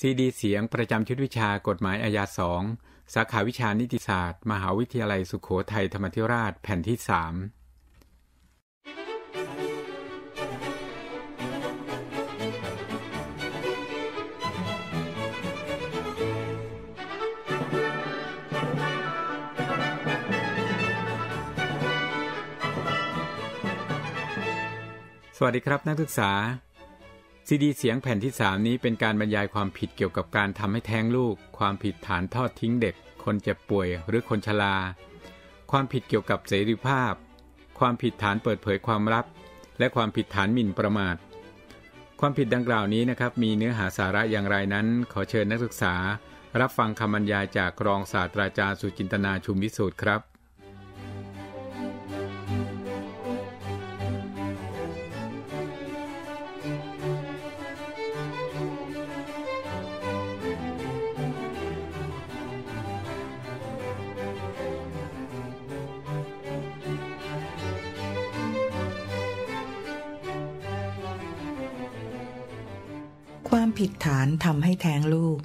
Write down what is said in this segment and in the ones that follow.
ซีดีเสียงประจำชุดวิชากฎหมายอาญาสองสาขาวิชานิติศาสตร์ มหาวิทยาลัยสุขโขทัยธรรมธิราช แผ่นที่สามสวัสดีครับ นักศึกษาซีดีเสียงแผ่นที่3นี้เป็นการบรรยายความผิดเกี่ยวกับการทำให้แท้งลูก ความผิดฐานทอดทิ้งเด็ก คนเจ็บป่วยหรือคนชรา ความผิดเกี่ยวกับเสรีภาพ ความผิดฐานเปิดเผยความลับ และความผิดฐานหมิ่นประมาท ความผิดดังกล่าวนี้นะครับ มีเนื้อหาสาระอย่างไรนั้น ขอเชิญนักศึกษา รับฟังคำบรรยายจากรองศาสตราจารย์สุจินตนาชุมวิสูตรครับารทำให้แท้งลูก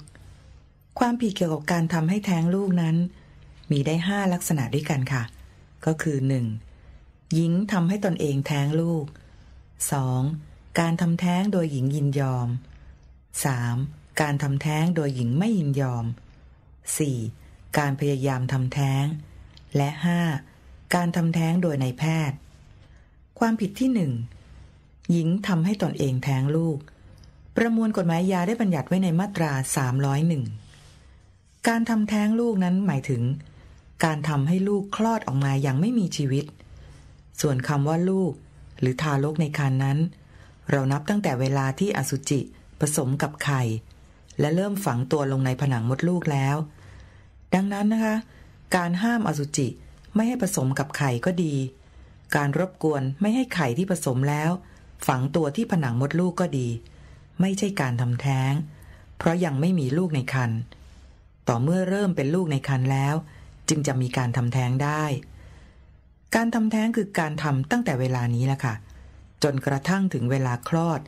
ความผิดเกี่ยวกับการทำให้แท้งลูกนั้น มีได้ห้าลักษณะด้วยกันค่ะ ก็คือ 1. หญิงทำให้ตนเองแท้งลูก 2. การทำแท้งโดยหญิงยินยอม 3. การทำแท้งโดยหญิงไม่ยินยอม 4. การพยายามทำแท้ง และ 5. การทำแท้งโดยนายแพทย์ ความผิดที่หนึ่งหญิงทำให้ตนเองแท้งลูกประมวลกฎหมายยาได้บัญญัติไว้ในมาตรา 301 การทำแท้งลูกนั้นหมายถึง การทำให้ลูกคลอดออกมาอย่างไม่มีชีวิต ส่วนคำว่าลูก หรือทารก ในครรภ์นั้น เรานับตั้งแต่เวลาที่อสุจิผสมกับไข่ และเริ่ม ฝังตัวลงในผนังมดลูกแล้ว ดังนั้นนะคะ การห้ามอสุจิไม่ให้ผสมกับไข่ก็ดี การรบกวนไม่ให้ไข่ที่ผสมแล้ว ฝังตัวที่ผนังมดลูกก็ดีไม่ใช่การทำแท้ง เพราะยังไม่มีลูกในครรภ์ต่อเมื่อเริ่มเป็นลูกในครรภ์แล้ว จึงจะมีการทำแท้งได้ การทำแท้งคือการทำตั้งแต่เวลานี้ละค่ะ จนกระทั่งถึงเวลาคลอด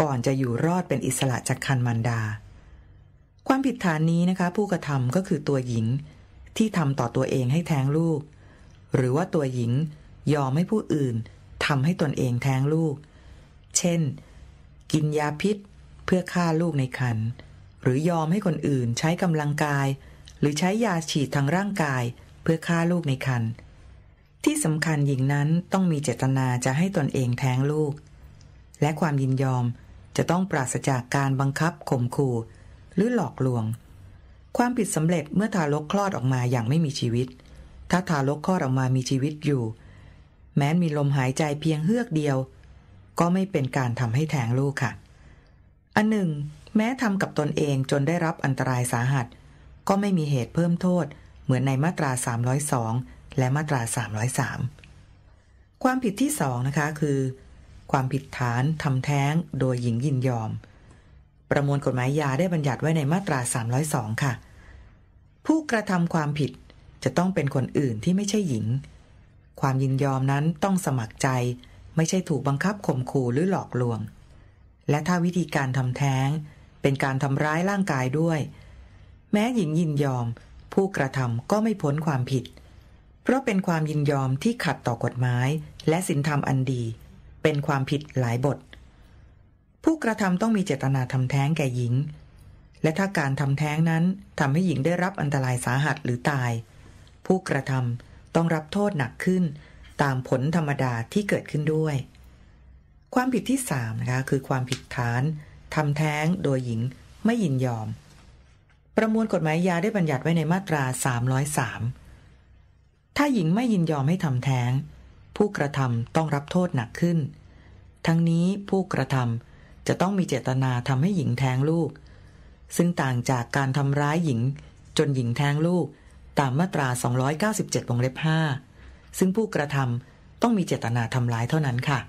ก่อนจะอยู่รอดเป็นอิสระจากคันมันดา ความผิดฐานนี้นะคะ ผู้กระทำก็คือตัวหญิง ที่ทำต่อตัวเองให้แท้งลูก หรือว่าตัวหญิงยอมให้ผู้อื่นทำให้ตนเองแท้งลูก เช่นกินยาพิษเพื่อฆ่าลูกในครรภ์หรือยอมให้คนอื่น ใช้กำลังกาย หรือใช้ยาฉีดทางร่างกาย เพื่อฆ่าลูกในครรภ์ที่สำคัญหญิงนั้นต้องมีเจตนาจะให้ตนเองแท้งลูก และความยินยอมจะต้องปราศจากการบังคับข่มขู่ หรือหลอกลวง ความผิดสำเร็จเมื่อทารกคลอดออกมาอย่างไม่มีชีวิต ถ้าทารกคลอดออกมามีชีวิตอยู่ แม้มีลมหายใจเพียงเฮือกเดียวก็ไม่เป็นการทำให้แทงลูกค่ะ อันหนึ่ง แม้ทำกับตนเองจนได้รับอันตรายสาหัส ก็ไม่มีเหตุเพิ่มโทษเหมือนในมาตรา 302 และมาตรา 303 ความผิดที่สองนะคะคือ ความผิดฐานทำแท้ง โดยหญิงยินยอม ประมวลกฎหมายยาได้บัญญัติไว้ในมาตรา 302 ค่ะ ผู้กระทำความผิดจะต้องเป็นคนอื่นที่ไม่ใช่หญิง ความยินยอมนั้นต้องสมัครใจไม่ใช่ถูกบังคับข่มขู่หรือหลอกลวง และถ้าวิธีการทำแท้งเป็นการทำร้ายร่างกายด้วย แม้หญิงยินยอม ผู้กระทำก็ไม่พ้นความผิด เพราะเป็นความยินยอมที่ขัดต่อกฎหมาย และศีลธรรมอันดี เป็นความผิดหลายบท ผู้กระทำต้องมีเจตนาทำแท้งแก่หญิง และถ้าการทำแท้งนั้นทำให้หญิงได้รับอันตรายสาหัสหรือตาย ผู้กระทำต้องรับโทษหนักขึ้นตามผลธรรมดาที่เกิดขึ้นด้วย ความผิดที่3นะคะคือความผิดฐานทำแท้งโดยหญิงไม่ยินยอม ประมวลกฎหมายยาได้บัญญัติไว้ในมาตรา 303 ถ้าหญิงไม่ยินยอมให้ทำแท้ง ผู้กระทำต้องรับโทษหนักขึ้น ทั้งนี้ผู้กระทำจะต้องมีเจตนาทำให้หญิงแท้งลูก ซึ่งต่างจากการทำร้ายหญิงจนหญิงแท้งลูกตามมาตรา 297วงเล็บ 5ซึ่งผู้กระทำต้องมีเจตนาทำร้ายเท่านั้นค่ะ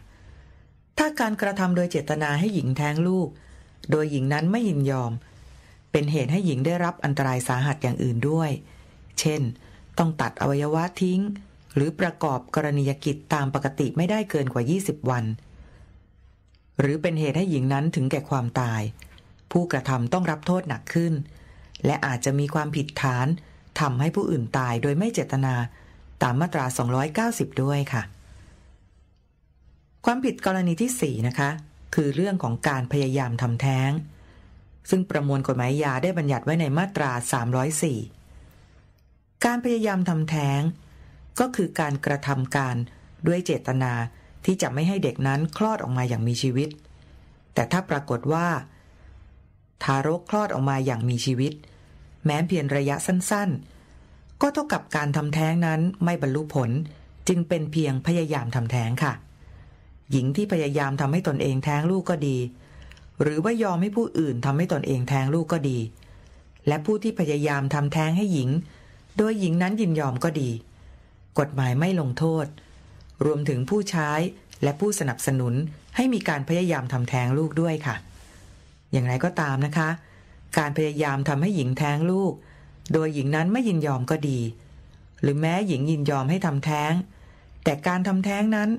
ถ้าการกระทำโดยเจตนาให้หญิงแท้งลูก โดยหญิงนั้นไม่ยินยอม เป็นเหตุให้หญิงได้รับอันตรายสาหัสอย่างอื่นด้วย เช่น ต้องตัดอวัยวะทิ้ง หรือประกอบกรณียกิจตามปกติไม่ได้เกินกว่า 20 วัน หรือเป็นเหตุให้หญิงนั้นถึงแก่ความตาย ผู้กระทำต้องรับโทษหนักขึ้น และอาจจะมีความผิดฐานทำให้ผู้อื่นตายโดยไม่เจตนาตามมาตรา 290 ด้วยค่ะ ความผิดกรณีที่ 4 นะคะ คือเรื่องของการพยายามทำแท้งซึ่งประมวลกฎหมายยาได้บัญญัติไว้ในมาตรา 304 การพยายามทำแท้งก็คือการกระทำการด้วยเจตนาที่จะไม่ให้เด็กนั้นคลอดออกมาอย่างมีชีวิต แต่ถ้าปรากฏว่า ทารกคลอดออกมาอย่างมีชีวิต แม้เพียงระยะสั้น ๆก็เท่ากับการทำแท้งนั้นไม่บรรลุผลจึงเป็นเพียงพยายามทำแท้งค่ะ หญิงที่พยายามทำให้ตนเองแท้งลูกก็ดี หรือว่ายอมให้ผู้อื่นทำให้ตนเองแท้งลูกก็ดี และผู้ที่พยายามทำแท้งให้หญิงโดยหญิงนั้นยินยอมก็ดี กฎหมายไม่ลงโทษ รวมถึงผู้ใช้และผู้สนับสนุนให้มีการพยายามทำแท้งลูกด้วยค่ะ อย่างไรก็ตามนะคะ การพยายามทำให้หญิงแท้งลูกโดยหญิงนั้นไม่ยินยอมก็ดี หรือแม้หญิงยินยอมให้ทำแท้ง แต่การทำแท้งนั้น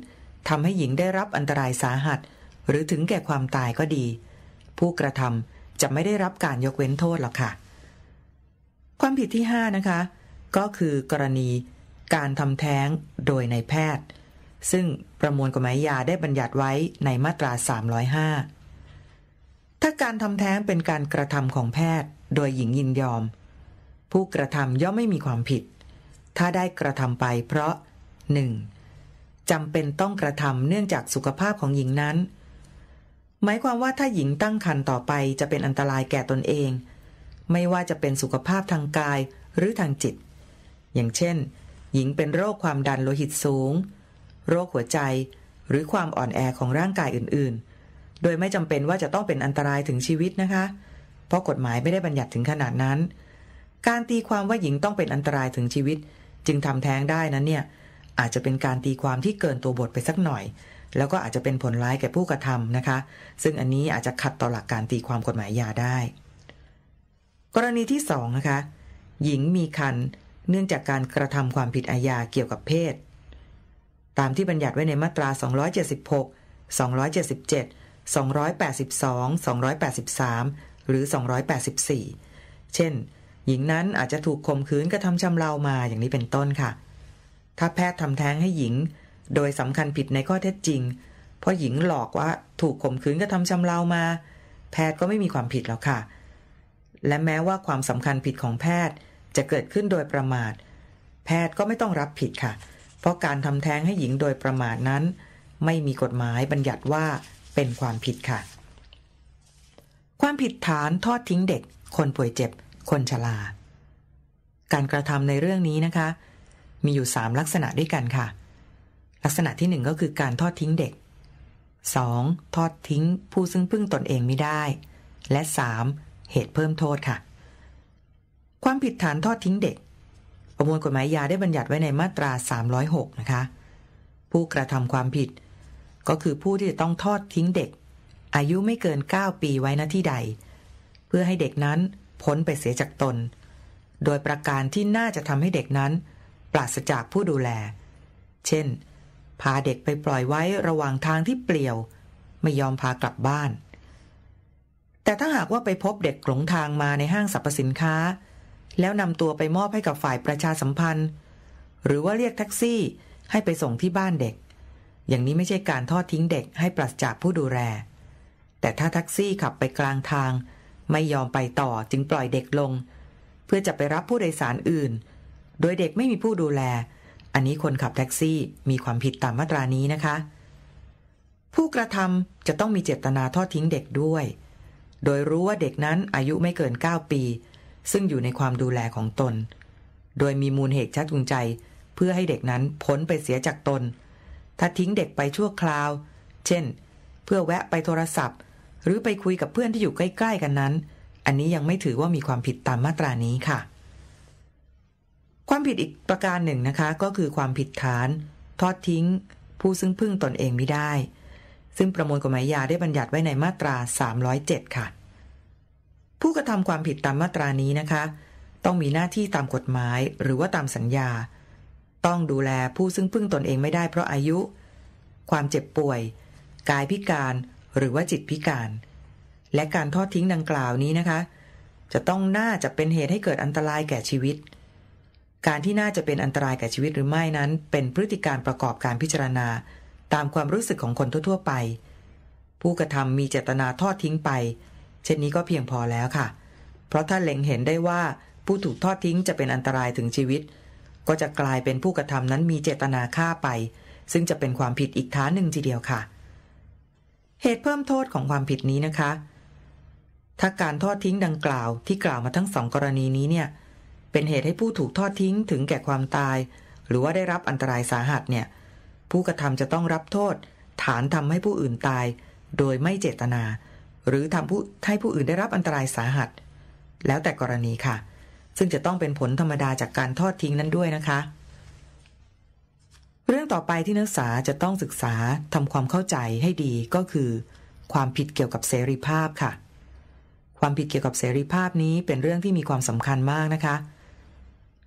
ทำให้หญิงได้รับอันตรายสาหัส หรือถึงแก่ความตายก็ดี ผู้กระทำจะไม่ได้รับการยกเว้นโทษหรอกค่ะ ความผิดที่ 5 นะคะ ก็คือกรณี การทำแท้งโดยในแพทย์ ซึ่งประมวลกฎหมายยาได้บัญญัติไว้ในมาตรา 305 ถ้าการทำแท้งเป็นการกระทำของแพทย์ โดยหญิงยินยอมผู้กระทำย่อมไม่มีความผิด ถ้าได้กระทำไปเพราะ 1. จำเป็นต้องกระทำเนื่องจากสุขภาพของหญิงนั้น หมายความว่าถ้าหญิงตั้งครรภ์ต่อไปจะเป็นอันตรายแก่ตนเอง ไม่ว่าจะเป็นสุขภาพทางกายหรือทางจิต อย่างเช่น หญิงเป็นโรคความดันโลหิตสูง โรคหัวใจ หรือความอ่อนแอของร่างกายอื่นๆ โดยไม่จำเป็นว่าจะต้องเป็นอันตรายถึงชีวิตนะคะ เพราะกฎหมายไม่ได้บัญญัติถึงขนาดนั้นการตีความว่าหญิงต้องเป็นอันตรายถึงชีวิต จึงทำแท้งได้นั้นเนี่ยอาจจะเป็นการตีความที่เกินตัวบทไปสักหน่อย แล้วก็อาจจะเป็นผลร้ายแก่ผู้กระทำนะคะ ซึ่งอันนี้อาจจะขัดต่อหลักการตีความกฎหมายยาได้ กรณีที่สองนะคะหญิงมีคันเนื่องจากการกระทำความผิดอาญาเกี่ยวกับเพศ ตามที่บัญญัติไว้ในมาตรา276 277 282 283หรือ284เช่นหญิงนั้นอาจจะถูกข่มขืนกระทำชำเรามา อย่างนี้เป็นต้นค่ะ ถ้าแพทย์ทำแท้งให้หญิงโดยสำคัญผิดในข้อเท็จจริง เพราะหญิงหลอกว่าถูกข่มขืนกระทำชำเรามา แพทย์ก็ไม่มีความผิดแล้วค่ะ และแม้ว่าความสำคัญผิดของแพทย์จะเกิดขึ้นโดยประมาท แพทย์ก็ไม่ต้องรับผิดค่ะ เพราะการทำแท้งให้หญิงโดยประมาทนั้น ไม่มีกฎหมายบัญญัติว่าเป็นความผิดค่ะ ความผิดฐานทอดทิ้งเด็ก คนป่วยเจ็บคนชราการกระทำในเรื่องนี้นะคะ มีอยู่สามลักษณะด้วยกันค่ะ ลักษณะที่หนึ่งก็คือการทอดทิ้งเด็ก 2. ทอดทิ้ง ผู้ซึ่งพึ่งตนเองไม่ได้ และ 3. เหตุเพิ่มโทษค่ะ ความผิดฐานทอดทิ้งเด็ก ประมวลกฎหมายยาได้บัญญัติไว้ในมาตรา 306 นะคะ ผู้กระทำความผิด ก็คือผู้ที่จะต้องทอดทิ้งเด็ก อายุไม่เกิน 9 ปีไว้ณที่ใด เพื่อให้เด็กนั้นพ้นไปเสียจากตน โดยประการที่น่าจะทำให้เด็กนั้น ปราศจากผู้ดูแล เช่น พาเด็กไปปล่อยไว้ระหว่างทางที่เปลี่ยว ไม่ยอมพากลับบ้าน แต่ถ้าหากว่าไปพบเด็กหลงทางมาในห้างสรรพสินค้า แล้วนำตัวไปมอบให้กับฝ่ายประชาสัมพันธ์ หรือว่าเรียกแท็กซี่ให้ไปส่งที่บ้านเด็ก อย่างนี้ไม่ใช่การทอดทิ้งเด็กให้ปราศจากผู้ดูแล แต่ถ้าแท็กซี่ขับไปกลางทางไม่ยอมไปต่อจึงปล่อยเด็กลง เพื่อจะไปรับผู้โดยสารอื่น โดยเด็กไม่มีผู้ดูแล อันนี้คนขับแท็กซี่มีความผิดตามมาตรานี้นะคะ ผู้กระทำจะต้องมีเจตนาทอดทิ้งเด็กด้วย โดยรู้ว่าเด็กนั้นอายุไม่เกิน 9 ปี ซึ่งอยู่ในความดูแลของตน โดยมีมูลเหตุชักจูงใจ เพื่อให้เด็กนั้นพ้นไปเสียจากตน ถ้าทิ้งเด็กไปชั่วคราว เช่น เพื่อแวะไปโทรศัพท์หรือไปคุยกับเพื่อนที่อยู่ใกล้ๆ กันนั้น อันนี้ยังไม่ถือว่ามีความผิดตามมาตรานี้ค่ะ ความผิดอีกประการหนึ่งนะคะ ก็คือความผิดฐาน ทอดทิ้ง ผู้ซึ่งพึ่งตนเองไม่ได้ ซึ่งประมวลกฎหมายยาได้บัญญัติไว้ในมาตรา 307 ค่ะ ผู้กระทำความผิดตามมาตรานี้นะคะ ต้องมีหน้าที่ตามกฎหมายหรือว่าตามสัญญา ต้องดูแลผู้ซึ่งพึ่งตนเองไม่ได้เพราะอายุ ความเจ็บป่วย กายพิการหรือว่าจิตพิการ และการทอดทิ้งดังกล่าวนี้นะคะ จะต้องน่าจะเป็นเหตุให้เกิดอันตรายแก่ชีวิต การที่น่าจะเป็นอันตรายแก่ชีวิตหรือไม่นั้น เป็นพฤติการประกอบการพิจารณา ตามความรู้สึกของคนทั่วๆ ไป ผู้กระทำมีเจตนาทอดทิ้งไป เช่นนี้ก็เพียงพอแล้วค่ะ เพราะถ้าเล็งเห็นได้ว่าผู้ถูกทอดทิ้งจะเป็นอันตรายถึงชีวิต ก็จะกลายเป็นผู้กระทำนั้นมีเจตนาฆ่าไป ซึ่งจะเป็นความผิดอีกฐานหนึ่งทีเดียวค่ะเหตุเพิ่มโทษของความผิดนี้นะคะ ถ้าการทอดทิ้งดังกล่าวที่กล่าวมาทั้งสองกรณีนี้เนี่ย เป็นเหตุให้ผู้ถูกทอดทิ้ง ถึงแก่ความตาย หรือว่าได้รับอันตรายสาหัสเนี่ย ผู้กระทำจะต้องรับโทษ ฐานทำให้ผู้อื่นตายโดยไม่เจตนา หรือทำให้ผู้อื่นได้รับอันตรายสาหัส แล้วแต่กรณีค่ะ ซึ่งจะต้องเป็นผลธรรมดาจากการทอดทิ้งนั้นด้วยนะคะเรื่องต่อไปที่นักศึกษาจะต้องศึกษาทำความเข้าใจให้ดีก็คือ ความผิดเกี่ยวกับเสรีภาพค่ะ ความผิดเกี่ยวกับเสรีภาพนี้เป็นเรื่องที่มีความสำคัญมากนะคะ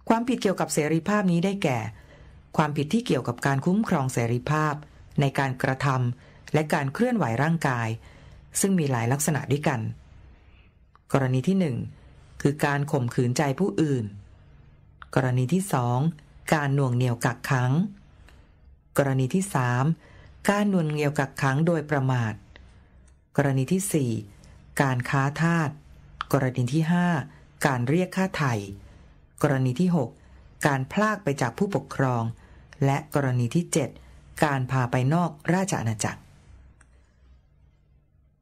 ความผิดเกี่ยวกับเสรีภาพนี้ได้แก่ ความผิดที่เกี่ยวกับการคุ้มครองเสรีภาพ ในการกระทำและการเคลื่อนไหวร่างกาย ซึ่งมีหลายลักษณะด้วยกัน กรณีที่ 1 คือการข่มขืนใจผู้อื่น กรณีที่ 2 การหน่วงเหนี่ยวกักขังกรณีที่ 3 การนวลเงียวกักขังโดยประมาท กรณีที่ 4 การค้าทาส กรณีที่ 5 การเรียกค่าไถ่กรณีที่ 6 การพลากไปจากผู้ปกครอง และกรณีที่ 7 การพาไปนอกราชอาณาจักร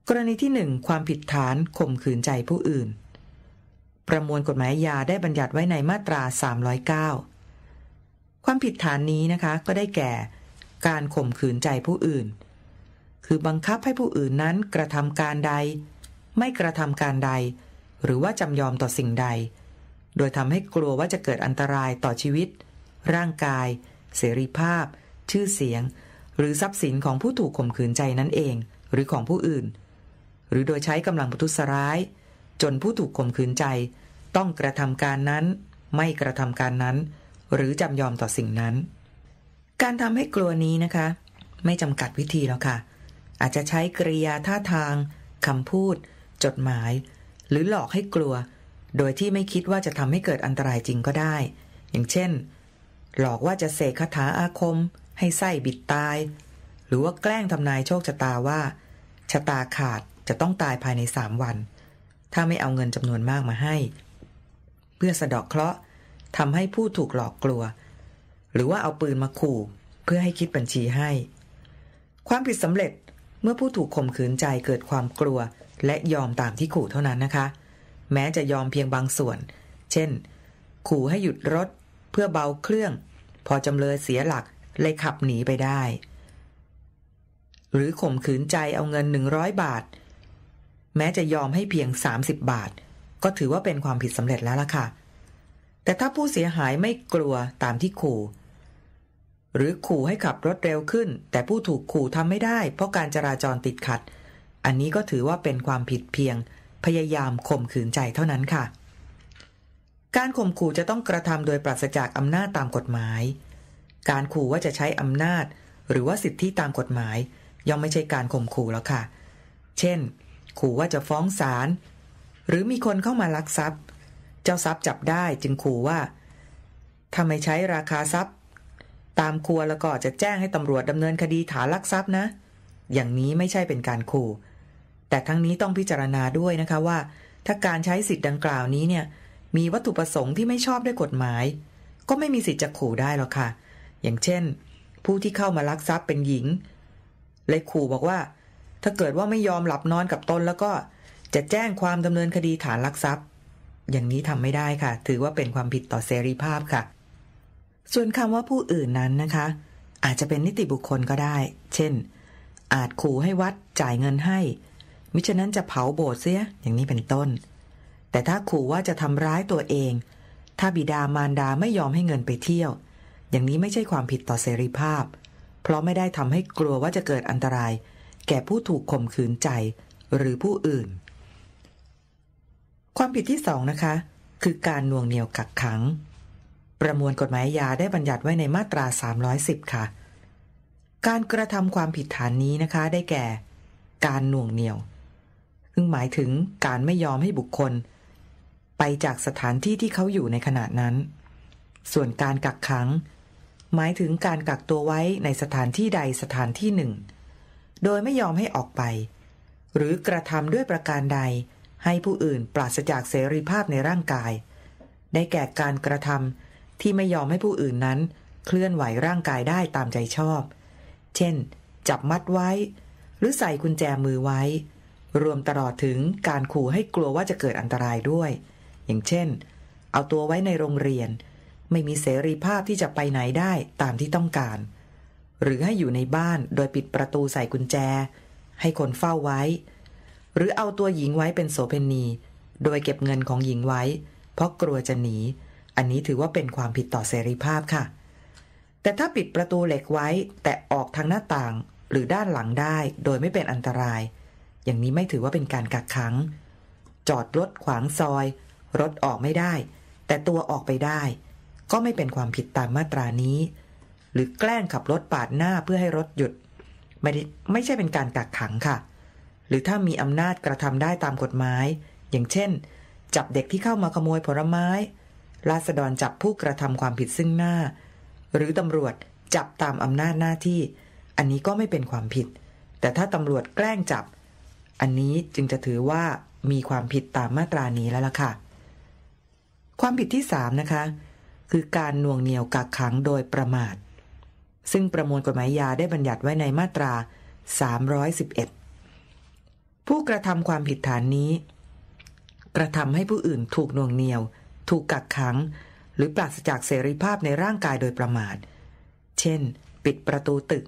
กรณีที่ 1 ความผิดฐานข่มขืนใจผู้อื่น ประมวลกฎหมายยาได้บัญญัติไว้ในมาตรา 309 ความผิดฐานนี้นะคะ ก็ได้แก่การข่มขืนใจผู้อื่น คือบังคับให้ผู้อื่นนั้นกระทำการใด ไม่กระทำการใด หรือว่าจำยอมต่อสิ่งใด โดยทำให้กลัวว่าจะเกิดอันตรายต่อชีวิต ร่างกาย เสรีภาพ ชื่อเสียง หรือทรัพย์สินของผู้ถูกข่มขืนใจนั่นเอง หรือของผู้อื่น หรือโดยใช้กำลังประทุษร้าย จนผู้ถูกข่มขืนใจ ต้องกระทำการนั้น ไม่กระทำการนั้น หรือจำยอมต่อสิ่งนั้นการทำให้กลัวนี้นะคะ ไม่จำกัดวิธีแล้วค่ะ อาจจะใช้กริยาท่าทางคำพูด จดหมาย หรือหลอกให้กลัว โดยที่ไม่คิดว่าจะทำให้เกิดอันตรายจริงก็ได้ อย่างเช่น หลอกว่าจะเสกคาถาอาคม ให้ไส้บิดตาย หรือว่าแกล้งทำนายโชคชะตาว่าชะตาขาดจะต้องตายภายในสามวัน ถ้าไม่เอาเงินจำนวนมากมาให้ เพื่อสะดอกเคราะห์ทำให้ผู้ถูกหลอกกลัวหรือว่าเอาปืนมาขู่ เพื่อให้คิดบัญชีให้ ความผิดสำเร็จเมื่อผู้ถูกข่มขืนใจเกิดความกลัวและยอมตามที่ขู่เท่านั้นนะคะ แม้จะยอมเพียงบางส่วน เช่น ขู่ให้หยุดรถ เพื่อเบาเครื่อง พอจำเลยเสียหลักเลยขับหนีไปได้ หรือข่มขืนใจเอาเงิน100บาท แม้จะยอมให้เพียง 30 บาท ก็ถือว่าเป็นความผิดสำเร็จแล้วล่ะค่ะ แต่ถ้าผู้เสียหายไม่กลัวตามที่ขู่หรือขู่ให้ขับรถเร็วขึ้น แต่ผู้ถูกขู่ทำไม่ได้ เพราะการจราจรติดขัด อันนี้ก็ถือว่าเป็นความผิดเพียง พยายามข่มขืนใจเท่านั้นค่ะ การข่มขู่จะต้องกระทำโดยปราศจากอำนาจตามกฎหมาย การขู่ว่าจะใช้อำนาจ หรือว่าสิทธิตามกฎหมาย ย่อมไม่ใช่การข่มขู่แล้วค่ะ เช่น ขู่ว่าจะฟ้องศาลหรือมีคนเข้ามาลักทรัพย์ เจ้าทรัพย์จับได้จึงขู่ว่าถ้าไม่ใช้ราคาทรัพย์ตามครัวแล้วก็จะแจ้งให้ตำรวจดำเนินคดีฐานลักทรัพย์นะ อย่างนี้ไม่ใช่เป็นการขู่ แต่ทั้งนี้ต้องพิจารณาด้วยนะคะว่า ถ้าการใช้สิทธิ์ดังกล่าวนี้เนี่ย มีวัตถุประสงค์ที่ไม่ชอบด้วยกฎหมาย ก็ไม่มีสิทธิ์จะขู่ได้หรอกค่ะ อย่างเช่น ผู้ที่เข้ามาลักทรัพย์เป็นหญิง เลยขู่บอกว่า ถ้าเกิดว่าไม่ยอมหลับนอนกับตนแล้วก็จะแจ้งความดำเนินคดีฐานลักทรัพย์ อย่างนี้ทำไม่ได้ค่ะ ถือว่าเป็นความผิดต่อเสรีภาพค่ะส่วนคำว่าผู้อื่นนั้นนะคะ อาจจะเป็นนิติบุคคลก็ได้ เช่น อาจขู่ให้วัดจ่ายเงินให้ มิฉะนั้นจะเผาโบสถ์เสียอย่างนี้เป็นต้น แต่ถ้าขู่ว่าจะทำร้ายตัวเอง ถ้าบิดามารดาไม่ยอมให้เงินไปเที่ยว อย่างนี้ไม่ใช่ความผิดต่อเสรีภาพ เพราะไม่ได้ทำให้กลัวว่าจะเกิดอันตราย แก่ผู้ถูกข่มขืนใจหรือผู้อื่น ความผิดที่สองนะคะคือการน่วงเหนี่ยวกักขังประมวลกฎหมายยาได้บัญญัติไว้ในมาตรา 310 ค่ะ การกระทำความผิดฐานนี้นะคะ ได้แก่ การหน่วงเหนี่ยวซึ่งหมายถึงการไม่ยอมให้บุคคล ไปจากสถานที่ที่เขาอยู่ในขณะนั้น ส่วนการกักขังหมายถึงการกักตัวไว้ในสถานที่ใดสถานที่หนึ่ง โดยไม่ยอมให้ออกไป หรือกระทำด้วยประการใดให้ผู้อื่นปราศจากเสรีภาพในร่างกาย ได้แก่การกระทำที่ไม่ยอมให้ผู้อื่นนั้นเคลื่อนไหวร่างกายได้ตามใจชอบ เช่น จับมัดไว้ หรือใส่กุญแจมือไว้ รวมตลอดถึงการขู่ให้กลัวว่าจะเกิดอันตรายด้วย อย่างเช่น เอาตัวไว้ในโรงเรียน ไม่มีเสรีภาพที่จะไปไหนได้ตามที่ต้องการ หรือให้อยู่ในบ้านโดยปิดประตูใส่กุญแจ ให้คนเฝ้าไว้ หรือเอาตัวหญิงไว้เป็นโสเพณี โดยเก็บเงินของหญิงไว้ เพราะกลัวจะหนีอันนี้ถือว่าเป็นความผิดต่อเสรีภาพค่ะ แต่ถ้าปิดประตูเหล็กไว้ แต่ออกทางหน้าต่างหรือด้านหลังได้โดยไม่เป็นอันตราย อย่างนี้ไม่ถือว่าเป็นการกักขัง จอดรถขวางซอย รถออกไม่ได้ แต่ตัวออกไปได้ก็ไม่เป็นความผิดตามมาตรานี้ หรือแกล้งขับรถปาดหน้าเพื่อให้รถหยุดไม่ไม่ใช่เป็นการกักขังค่ะ หรือถ้ามีอำนาจกระทำได้ตามกฎหมายอย่างเช่น จับเด็กที่เข้ามาขโมยผลไม้ราษฎรจับผู้กระทำความผิดซึ่งหน้า หรือตำรวจจับตามอำนาจหน้าที่ อันนี้ก็ไม่เป็นความผิด แต่ถ้าตำรวจแกล้งจับ อันนี้จึงจะถือว่ามีความผิดตามมาตรานี้แล้วล่ะค่ะความผิดที่สามนะคะคือการน่วงเหนี่ยวกักขังโดยประมาท ซึ่งประมวลกฎหมายยาได้บัญญัติไว้ในมาตรา 311 ผู้กระทำความผิดฐานนี้ กระทำให้ผู้อื่นถูกน่วงเหนี่ยวถูกกักขัง หรือปราศจากเสรีภาพในร่างกายโดยประมาท เช่น ปิดประตูตึก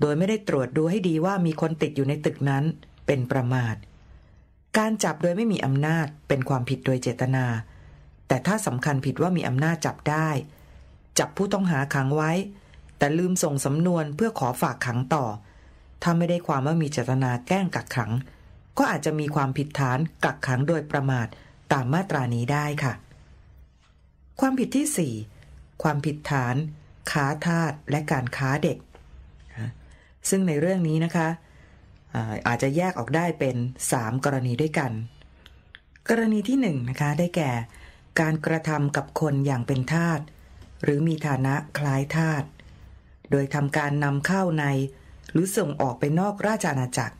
โดยไม่ได้ตรวจดูให้ดีว่ามีคนติดอยู่ในตึกนั้น เป็นประมาท การจับโดยไม่มีอำนาจเป็นความผิดโดยเจตนา แต่ถ้าสำคัญผิดว่ามีอำนาจจับได้ จับผู้ต้องหาขังไว้ แต่ลืมส่งสำนวนเพื่อขอฝากขังต่อ ถ้าไม่ได้ความว่ามีเจตนาแกล้งกักขัง ก็อาจจะมีความผิดฐานกักขังโดยประมาทตามมาตรานี้ได้ค่ะความผิดที่ 4 ความผิดฐาน ค้าทาสและการค้าเด็ก ซึ่งในเรื่องนี้นะคะอาจจะแยกออกได้เป็น 3 กรณีด้วยกัน กรณีที่ 1นนะคะได้แก่ การกระทำกับคนอย่างเป็นทาสหรือมีฐานะคล้ายทาสโดยทำการนำเข้าในหรือส่งออกไปนอกราชอาณาจักร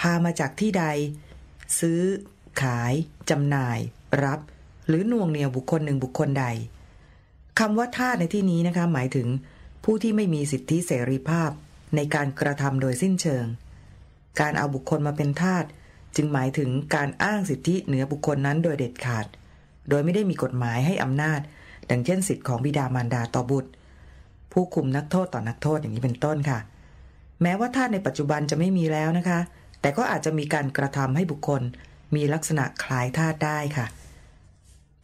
พามาจากที่ใด ซื้อขายจำหน่ายรับหรือนวงเหนียวบุคคลหนึ่งบุคคลใด คำว่าทาสในที่นี้นะคะ หมายถึงผู้ที่ไม่มีสิทธิเสรีภาพ ในการกระทำโดยสิ้นเชิง การเอาบุคคลมาเป็นทาสจึงหมายถึงการอ้างสิทธิเหนือบุคคลนั้นโดยเด็ดขาด โดยไม่ได้มีกฎหมายให้อำนาจ ดังเช่นสิทธิของบิดามารดาต่อบุตร ผู้คุมนักโทษต่อนักโทษอย่างนี้เป็นต้นค่ะ แม้ว่าทาสในปัจจุบันจะไม่มีแล้วนะคะ แต่ก็อาจจะมีการกระทำให้บุคคล มีลักษณะคล้ายทาสได้ค่ะ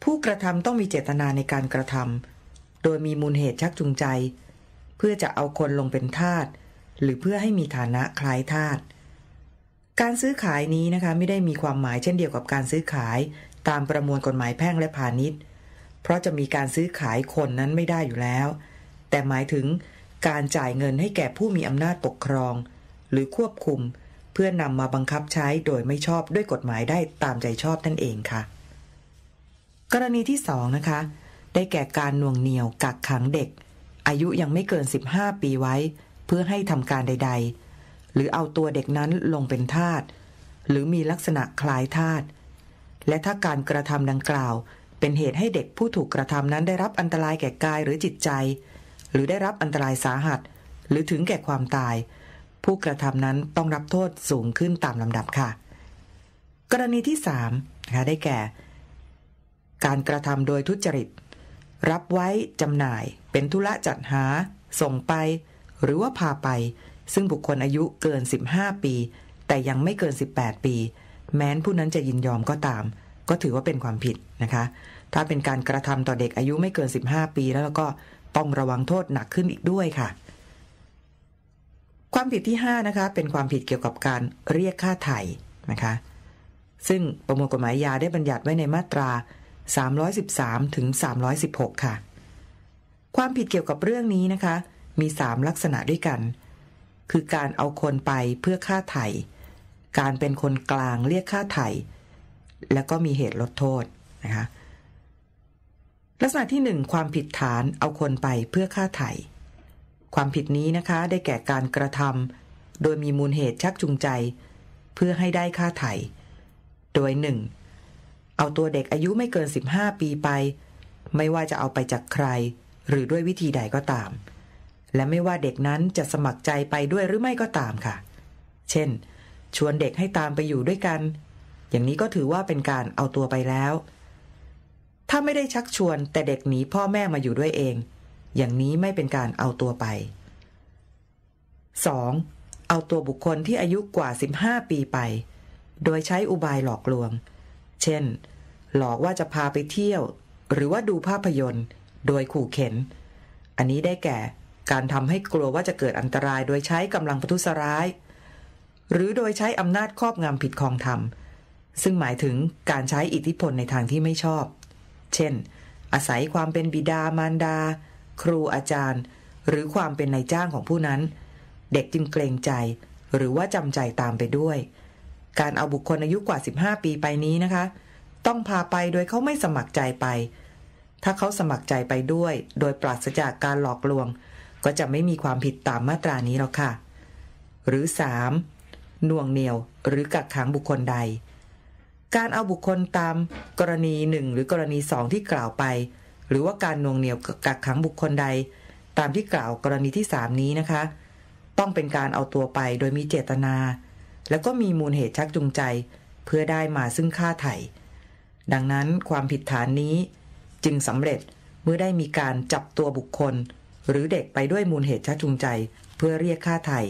ผู้กระทำต้องมีเจตนาในการกระทำโดยมีมูลเหตุชักจูงใจ เพื่อจะเอาคนลงเป็นทาสหรือเพื่อให้มีฐานะคล้ายทาสการซื้อขายนี้นะคะไม่ได้มีความหมายเช่นเดียวกับการซื้อขายตามประมวลกฎหมายแพ่งและพาณิชย์ เพราะจะมีการซื้อขายคนนั้นไม่ได้อยู่แล้ว แต่หมายถึงการจ่ายเงินให้แก่ผู้มีอำนาจปกครอง หรือควบคุม เพื่อนำมาบังคับใช้โดยไม่ชอบด้วยกฎหมายได้ตามใจชอบนั่นเองค่ะกรณีที่สองนะคะ ได้แก่การน่วงเหนี่ยวกักขังเด็ก อายุยังไม่เกิน 15 ปีไว้ เพื่อให้ทำการใด ๆ หรือเอาตัวเด็กนั้นลงเป็นทาสหรือมีลักษณะคล้ายทาสและถ้าการกระทำดังกล่าว เป็นเหตุให้เด็กผู้ถูกกระทำนั้นได้รับอันตรายแก่กายหรือจิตใจ หรือได้รับอันตรายสาหัส หรือถึงแก่ความตาย ผู้กระทำนั้นต้องรับโทษสูงขึ้นตามลำดับค่ะ กรณีที่3นะคะได้แก่การกระทำโดยทุจริต รับไว้จำหน่าย เป็นธุระจัดหา ส่งไป หรือว่าพาไป ซึ่งบุคคลอายุเกิน 15 ปี แต่ยังไม่เกิน 18 ปี แม้นผู้นั้นจะยินยอมก็ตาม ก็ถือว่าเป็นความผิดนะคะ ถ้าเป็นการกระทำต่อเด็กอายุไม่เกิน 15 ปี แล้วก็ต้องระวังโทษหนักขึ้นอีกด้วยค่ะ ความผิดที่5นะคะเป็นความผิดเกี่ยวกับการเรียกค่าไถ่นะคะซึ่งประมวลกฎหมายยาได้บัญญัติไว้ในมาตรา313ถึง316 ค่ะ ความผิดเกี่ยวกับเรื่องนี้นะคะ มี 3 ลักษณะด้วยกัน คือการเอาคนไปเพื่อค่าไถ่การเป็นคนกลางเรียกค่าไถ่และก็มีเหตุลดโทษนะคะลักษณะที่ 1 ความผิดฐานเอาคนไปเพื่อค่าไถ่ความผิดนี้นะคะได้แก่การกระทำโดยมีมูลเหตุชักจูงใจ เพื่อให้ได้ค่าไถ่โดย1เอาตัวเด็กอายุไม่เกิน 15 ปีไป ไม่ว่าจะเอาไปจากใคร หรือด้วยวิธีใดก็ตาม และไม่ว่าเด็กนั้นจะสมัครใจไปด้วยหรือไม่ก็ตามค่ะ เช่น ชวนเด็กให้ตามไปอยู่ด้วยกัน อย่างนี้ก็ถือว่าเป็นการเอาตัวไปแล้ว ถ้าไม่ได้ชักชวนแต่เด็กหนีพ่อแม่มาอยู่ด้วยเอง อย่างนี้ไม่เป็นการเอาตัวไป 2. เอาตัวบุคคลที่อายุกว่า 15 ปีไป โดยใช้อุบายหลอกลวงเช่น หลอกว่าจะพาไปเที่ยว หรือว่าดูภาพยนตร์ โดยขู่เข็น อันนี้ได้แก่ การทำให้กลัวว่าจะเกิดอันตรายโดยใช้กำลังประทุษร้าย หรือโดยใช้อำนาจครอบงำผิดคองธรรม ซึ่งหมายถึงการใช้อิทธิพลในทางที่ไม่ชอบ เช่น อาศัยความเป็นบิดามารดา ครูอาจารย์ หรือความเป็นนายจ้างของผู้นั้น เด็กจึงเกรงใจหรือว่าจำใจตามไปด้วยการเอาบุคคลอายุกว่า 15 ปีไปนี้นะคะ ต้องพาไปโดยเขาไม่สมัครใจไป ถ้าเขาสมัครใจไปด้วย โดยปราศจากการหลอกลวง ก็จะไม่มีความผิดตามมาตรานี้หรอกค่ะ หรือ 3. น่วงเหนี่ยวหรือกักขังบุคคลใด การเอาบุคคลตามกรณี 1 หรือกรณี 2 ที่กล่าวไป หรือว่าการน่วงเหนี่ยวกักขังบุคคลใด ตามที่กล่าวกรณีที่ 3 นี้นะคะ ต้องเป็นการเอาตัวไปโดยมีเจตนาแล้วก็มีมูลเหตุชักจูงใจ เพื่อได้มาซึ่งค่าไถ่ดังนั้นความผิดฐานนี้จึงสำเร็จเมื่อได้มีการจับตัวบุคคล หรือเด็กไปด้วยมูลเหตุชักจูงใจ เพื่อเรียกค่าไถ่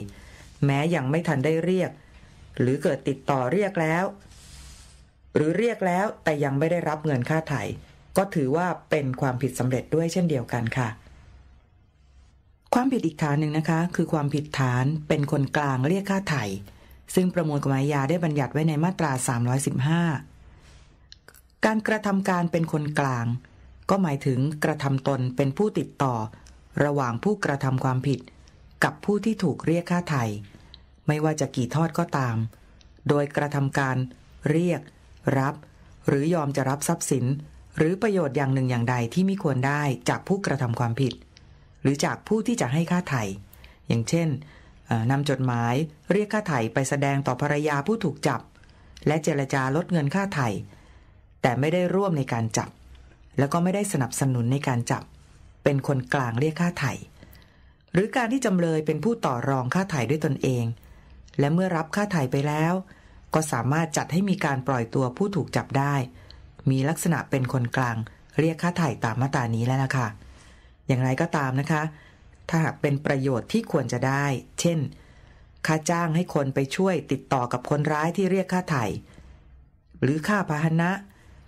แม้ยังไม่ทันได้เรียก หรือเกิดติดต่อเรียกแล้ว หรือเรียกแล้วแต่ยังไม่ได้รับเงินค่าไถ่ก็ถือว่าเป็นความผิดสำเร็จด้วยเช่นเดียวกันค่ะ ความผิดอีกฐานหนึ่งนะคะ คือความผิดฐานเป็นคนกลางเรียกค่าไถ่ซึ่งประมวลกฎหมายยาได้บัญญัติไว้ในมาตรา 315 การกระทำการเป็นคนกลาง ก็หมายถึงกระทำตนเป็นผู้ติดต่อ ระหว่างผู้กระทำความผิด กับผู้ที่ถูกเรียกค่าไถ่ไม่ว่าจะกี่ทอดก็ตาม โดยกระทำการเรียกรับ หรือยอมจะรับทรัพย์สินหรือประโยชน์อย่างหนึ่งอย่างใดที่ไม่ควรได้จากผู้กระทำความผิด หรือจากผู้ที่จะให้ค่าไถ่อย่างเช่นนำจดหมายเรียกค่าไถ่ไปแสดงต่อภรรยาผู้ถูกจับ และเจรจาลดเงินค่าไถ่แต่ไม่ได้ร่วมในการจับ แล้วก็ไม่ได้สนับสนุนในการจับ เป็นคนกลางเรียกค่าไถ่หรือการที่จำเลยเป็นผู้ต่อรองค่าไถ่ด้วยตนเอง และเมื่อรับค่าไถ่ไปแล้ว ก็สามารถจัดให้มีการปล่อยตัวผู้ถูกจับได้ มีลักษณะเป็นคนกลาง เรียกค่าไถ่ตามมาตรานี้แล้วนะค่ะอย่างไรก็ตามนะคะถ้าหากเป็นประโยชน์ที่ควรจะได้ เช่น ค่าจ้างให้คนไปช่วยติดต่อกับคนร้ายที่เรียกค่าไถ่หรือค่าพาหนะ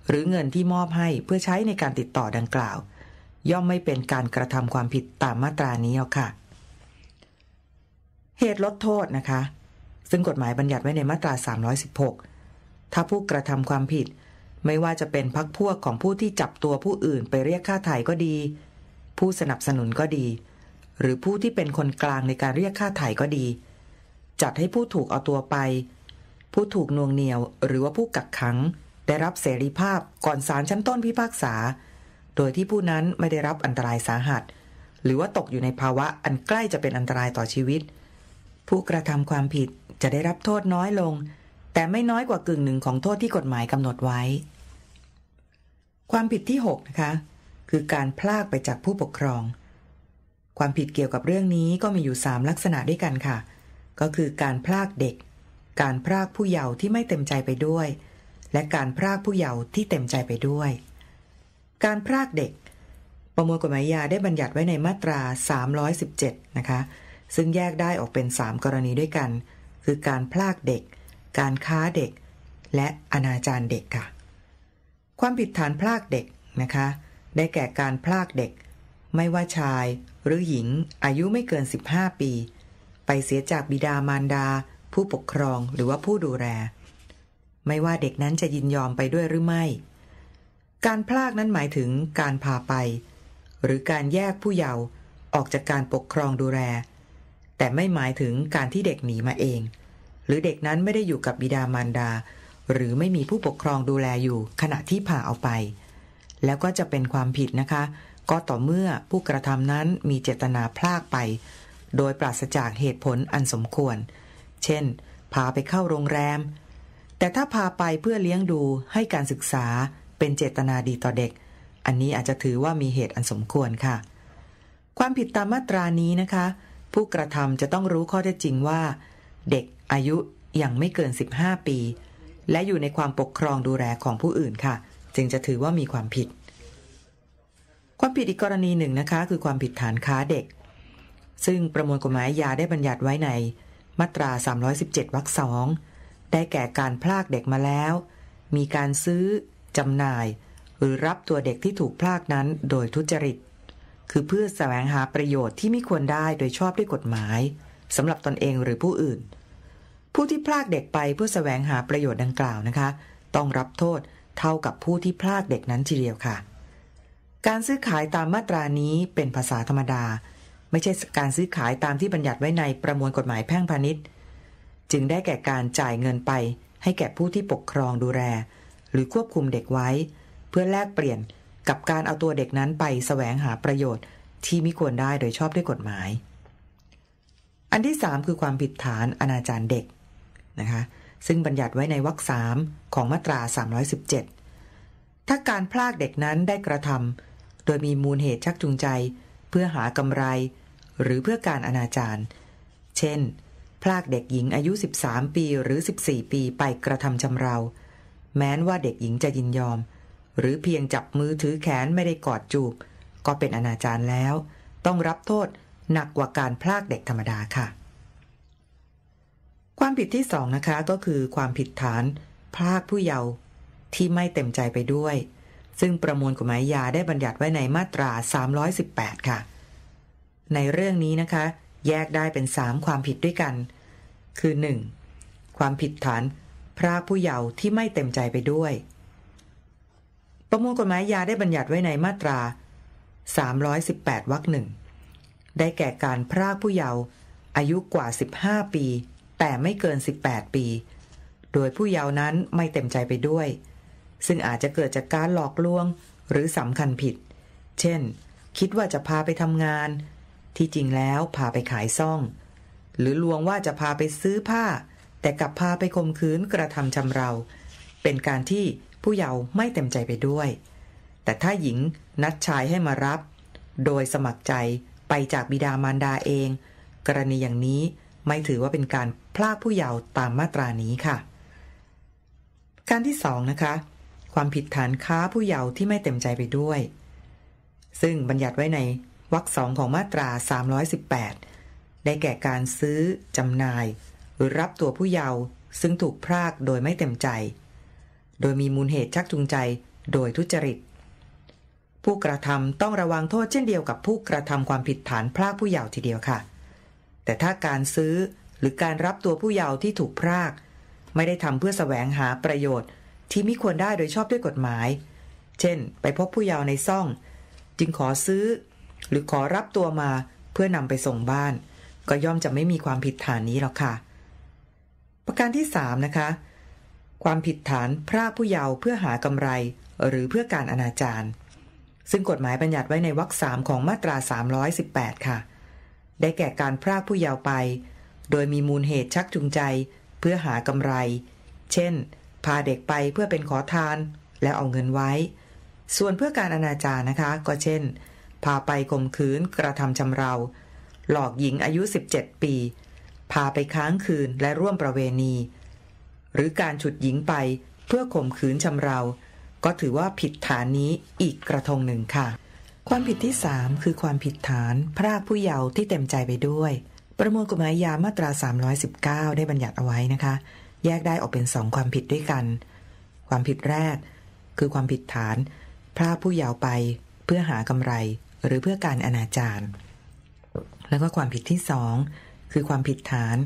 หรือเงินที่มอบให้เพื่อใช้ในการติดต่อดังกล่าว ย่อมไม่เป็นการกระทำความผิดตามมาตรานี้หรอกค่ะ เหตุลดโทษนะคะ ซึ่งกฎหมายบัญญัติไว้ในมาตรา 316 ถ้าผู้กระทำความผิด ไม่ว่าจะเป็นพักพวกของผู้ที่จับตัวผู้อื่นไปเรียกค่าไถ่ก็ดี ผู้สนับสนุนก็ดีหรือผู้ที่เป็นคนกลางในการเรียกค่าไถ่ก็ดี จัดให้ผู้ถูกเอาตัวไป ผู้ถูกนวงเหนียว หรือว่าผู้กักขังได้รับเสรีภาพก่อนศาลชั้นต้นพิพากษา โดยที่ผู้นั้นไม่ได้รับอันตรายสาหัส หรือว่าตกอยู่ในภาวะอันใกล้จะเป็นอันตรายต่อชีวิต ผู้กระทำความผิดจะได้รับโทษน้อยลง แต่ไม่น้อยกว่ากึ่งหนึ่งของโทษที่กฎหมายกำหนดไว้ ความผิดที่ 6 นะคะ คือการพลากไปจากผู้ปกครองความผิดเกี่ยวกับเรื่องนี้ก็มีอยู่ 3 ลักษณะด้วยกันค่ะ ก็คือการพรากเด็ก การพรากผู้เยาว์ที่ไม่เต็มใจไปด้วย และการพรากผู้เยาว์ที่เต็มใจไปด้วย การพรากเด็ก ประมวลกฎหมายยาได้บัญญัติไว้ในมาตรา 317 นะคะ ซึ่งแยกได้ออกเป็น 3 กรณีด้วยกัน คือการพรากเด็ก การค้าเด็ก และอนาจารเด็กค่ะ ความผิดฐานพรากเด็กนะคะ ได้แก่การพรากเด็กไม่ว่าชายหรือหญิงอายุไม่เกิน 15 ปี ไปเสียจากบิดามารดา ผู้ปกครองหรือว่าผู้ดูแล ไม่ว่าเด็กนั้นจะยินยอมไปด้วยหรือไม่ การพลากนั้นหมายถึงการพาไป หรือการแยกผู้เยาว์ออกจากการปกครองดูแล แต่ไม่หมายถึงการที่เด็กหนีมาเอง หรือเด็กนั้นไม่ได้อยู่กับบิดามารดา หรือไม่มีผู้ปกครองดูแลอยู่ขณะที่พาเอาไป แล้วก็จะเป็นความผิดนะคะก็ต่อเมื่อผู้กระทำนั้นมีเจตนาพลากไป โดยปราศจากเหตุผลอันสมควร เช่น พาไปเข้าโรงแรม แต่ถ้าพาไปเพื่อเลี้ยงดูให้การศึกษาเป็นเจตนาดีต่อเด็ก อันนี้อาจจะถือว่ามีเหตุอันสมควรค่ะ ความผิดตามมาตรานี้นะคะ ผู้กระทำจะต้องรู้ข้อเท็จจริงว่า เด็กอายุยังไม่เกิน 15 ปี และอยู่ในความปกครองดูแลของผู้อื่นค่ะ จึงจะถือว่ามีความผิดความผิดอีกกรณีหนึ่งนะคะ คือความผิดฐานค้าเด็ก ซึ่งประมวลกฎหมายยาได้บัญญัติไว้ใน มาตรา 317วรรคสองได้แก่การพลากเด็กมาแล้ว มีการซื้อ จำหน่าย หรือรับตัวเด็กที่ถูกพลากนั้นโดยทุจริต คือเพื่อแสวงหาประโยชน์ที่ไม่ควรได้โดยชอบด้วยกฎหมายสำหรับตนเองหรือผู้อื่น ผู้ที่พลากเด็กไปเพื่อแสวงหาประโยชน์ดังกล่าวนะคะ ต้องรับโทษเท่ากับผู้ที่พลากเด็กนั้นทีเดียวค่ะการซื้อขายตามมาตรานี้เป็นภาษาธรรมดา ไม่ใช่การซื้อขายตามที่บัญญัติไว้ในประมวลกฎหมายแพ่งพาณิชย์จึงได้แก่การจ่ายเงินไปให้แก่ผู้ที่ปกครองดูแล หรือควบคุมเด็กไว้เพื่อแลกเปลี่ยนกับการเอาตัวเด็กนั้นไปสแสวงหาประโยชน์ที่มิควรได้โดยชอบด้วยกฎหมาย อันที่ 3 คือความผิดฐานอนาจารเด็กนะคะซึ่งบัญญัติไว้ในวรรคสามของมาตรา 317 ถ้าการพลากเด็กนั้นได้กระทำโดยมีมูลเหตุชักจูงใจ เพื่อหากำไร หรือเพื่อการอนาจาร เช่นพลากเด็กหญิงอายุ 13 ปีหรือ 14 ปีไปกระทำชำเรา แม้นว่าเด็กหญิงจะยินยอม หรือเพียงจับมือถือแขนไม่ได้กอดจูบ ก็เป็นอนาจารแล้ว ต้องรับโทษหนักกว่าการพลากเด็กธรรมดาค่ะ ความผิดที่สองนะคะก็คือความผิดฐานพลากผู้เยาว์ที่ไม่เต็มใจไปด้วยซึ่งประมวลกฎหมายยาได้บัญญัติไว้ในมาตรา 318 ค่ะ ในเรื่องนี้นะคะ แยกได้เป็น 3 ความผิดด้วยกัน คือ 1. ความผิดฐานพรากผู้เยาว์ที่ไม่เต็มใจไปด้วย ประมวลกฎหมายยาได้บัญญัติไว้ในมาตรา 318วรรคหนึ่ง ได้แก่การพรากผู้เยาว์อายุกว่า 15 ปี แต่ไม่เกิน 18 ปี โดยผู้เยาว์นั้นไม่เต็มใจไปด้วยซึ่งอาจจะเกิดจากการหลอกลวงหรือสำคัญผิด เช่น คิดว่าจะพาไปทำงาน ที่จริงแล้ว พาไปขายซ่อง หรือลวงว่าจะพาไปซื้อผ้า แต่กลับพาไปคมคืนกระทำชำเรา เป็นการที่ผู้เยาว์ไม่เต็มใจไปด้วย แต่ถ้าหญิงนัดชายให้มารับ โดยสมัครใจไปจากบิดามารดาเอง กรณีอย่างนี้ไม่ถือว่าเป็นการพลากผู้เยาว์ตามมาตรานี้ค่ะ การที่สองนะคะความผิดฐานค้าผู้เยาว์ที่ไม่เต็มใจไปด้วย ซึ่งบัญญัติไว้ในวรรคสองของมาตรา 318 ได้แก่การซื้อ จำหน่าย หรือรับตัวผู้เยาว์ซึ่งถูกพรากโดยไม่เต็มใจ โดยมีมูลเหตุชักจูงใจโดยทุจริต ผู้กระทำต้องระวังโทษเช่นเดียวกับผู้กระทำความผิดฐาน พรากผู้เยาว์ทีเดียวค่ะ แต่ถ้าการซื้อหรือการรับตัวผู้เยาว์ที่ถูกพรากไม่ได้ทำเพื่อสแสวงหาประโยชน์ที่ไม่ควรได้โดยชอบด้วยกฎหมาย เช่น ไปพบผู้เยาว์ในซ่อง จึงขอซื้อ หรือขอรับตัวมาเพื่อนำไปส่งบ้าน ก็ย่อมจะไม่มีความผิดฐานนี้หรอกค่ะ ประการที่ 3 นะคะ ความผิดฐาน พรากผู้เยาว์เพื่อหากำไรหรือเพื่อการอนาจาร ซึ่งกฎหมายบัญญัติไว้ในวรรคสามของมาตรา 318 ค่ะ ได้แก่การพรากผู้เยาว์ไป โดยมีมูลเหตุชักจูงใจ เพื่อหากำไร เช่นพาเด็กไปเพื่อเป็นขอทานแล้วเอาเงินไว้ ส่วนเพื่อการอนาจารนะคะ ก็เช่น พาไปข่มขืนกระทำชำเรา หลอกหญิงอายุ 17 ปี พาไปค้างคืนและร่วมประเวณี หรือการฉุดหญิงไปเพื่อข่มขืนชำเรา ก็ถือว่าผิดฐานนี้อีกกระทงหนึ่งค่ะ ความผิดที่3คือความผิดฐาน พรากผู้เยาว์ที่เต็มใจไปด้วย ประมวลกฎหมายยามาตรา 319 ได้บัญญัติเอาไว้นะคะแยกได้ออกเป็นสองความผิดด้วยกัน ความผิดแรก คือความผิดฐานพระผู้ยาวไป เพื่อหากำไรหรือเพื่อการอนาจาร แล้วก็ความผิดที่สองคือความผิดฐาน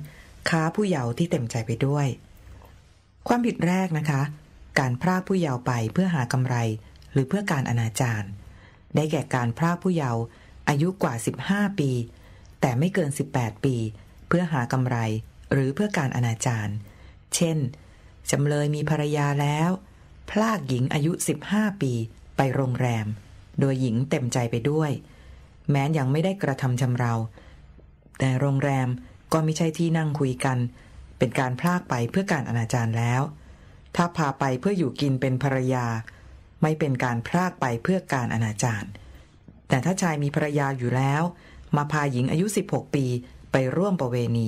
ค้าผู้เยาว์ที่เต็มใจไปด้วย ความผิดแรกนะคะ การพรากผู้เยาว์ไป เพื่อหากำไร หรือเพื่อการอนาจาร ได้แก่การพรากผู้เยาว์อายุกว่า 15 ปี แต่ไม่เกิน 18 ปี เพื่อหากำไร หรือเพื่อการอนาจารเช่นจำเลยมีภรรยาแล้ว พลากหญิงอายุ 15 ปีไปโรงแรม โดยหญิงเต็มใจไปด้วย แม้ยังไม่ได้กระทำชำเรา แต่โรงแรมก็ไม่ใช่ที่นั่งคุยกัน เป็นการพลากไปเพื่อการอนาจารแล้ว ถ้าพาไปเพื่ออยู่กินเป็นภรรยา ไม่เป็นการพลากไปเพื่อการอนาจารแต่ถ้าชายมีภรรยาอยู่แล้ว มาพาหญิงอายุ 16 ปีไปร่วมประเวณี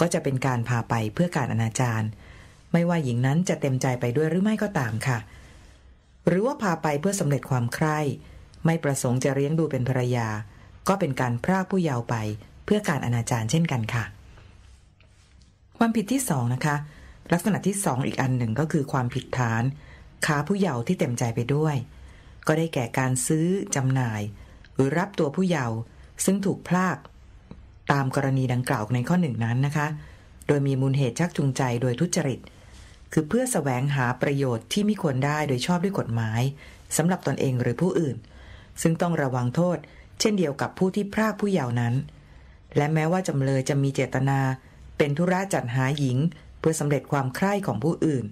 ก็จะเป็นการพาไปเพื่อการอนาจารไม่ว่าหญิงนั้นจะเต็มใจไปด้วยหรือไม่ก็ตามค่ะ หรือว่าพาไปเพื่อสำเร็จความใคร่ไม่ประสงค์จะเลี้ยงดูเป็นภรรยา ก็เป็นการพรากผู้เยาว์ไป เพื่อการอนาจารเช่นกันค่ะ ความผิดที่สองนะคะลักษณะที่สองอีกอันหนึ่งก็คือความผิดฐานค้าผู้เยาว์ที่เต็มใจไปด้วย ก็ได้แก่การซื้อจำหน่ายหรือรับตัวผู้เยาว์ซึ่งถูกพลากตามกรณีดังกล่าวในข้อหนึ่งนั้นนะคะ โดยมีมูลเหตุชักจูงใจโดยทุจริต คือเพื่อสแสวงหาประโยชน์ที่มิควรได้โดยชอบด้วยกฎหมายสำหรับตนเองหรือผู้อื่น ซึ่งต้องระวังโทษ เช่นเดียวกับผู้ที่พรากผู้เยาว์นั้น และแม้ว่าจำเลยจะมีเจตนา เป็นธุระจัดหาหญิงเพื่อสำเร็จความใคร่ของผู้อื่น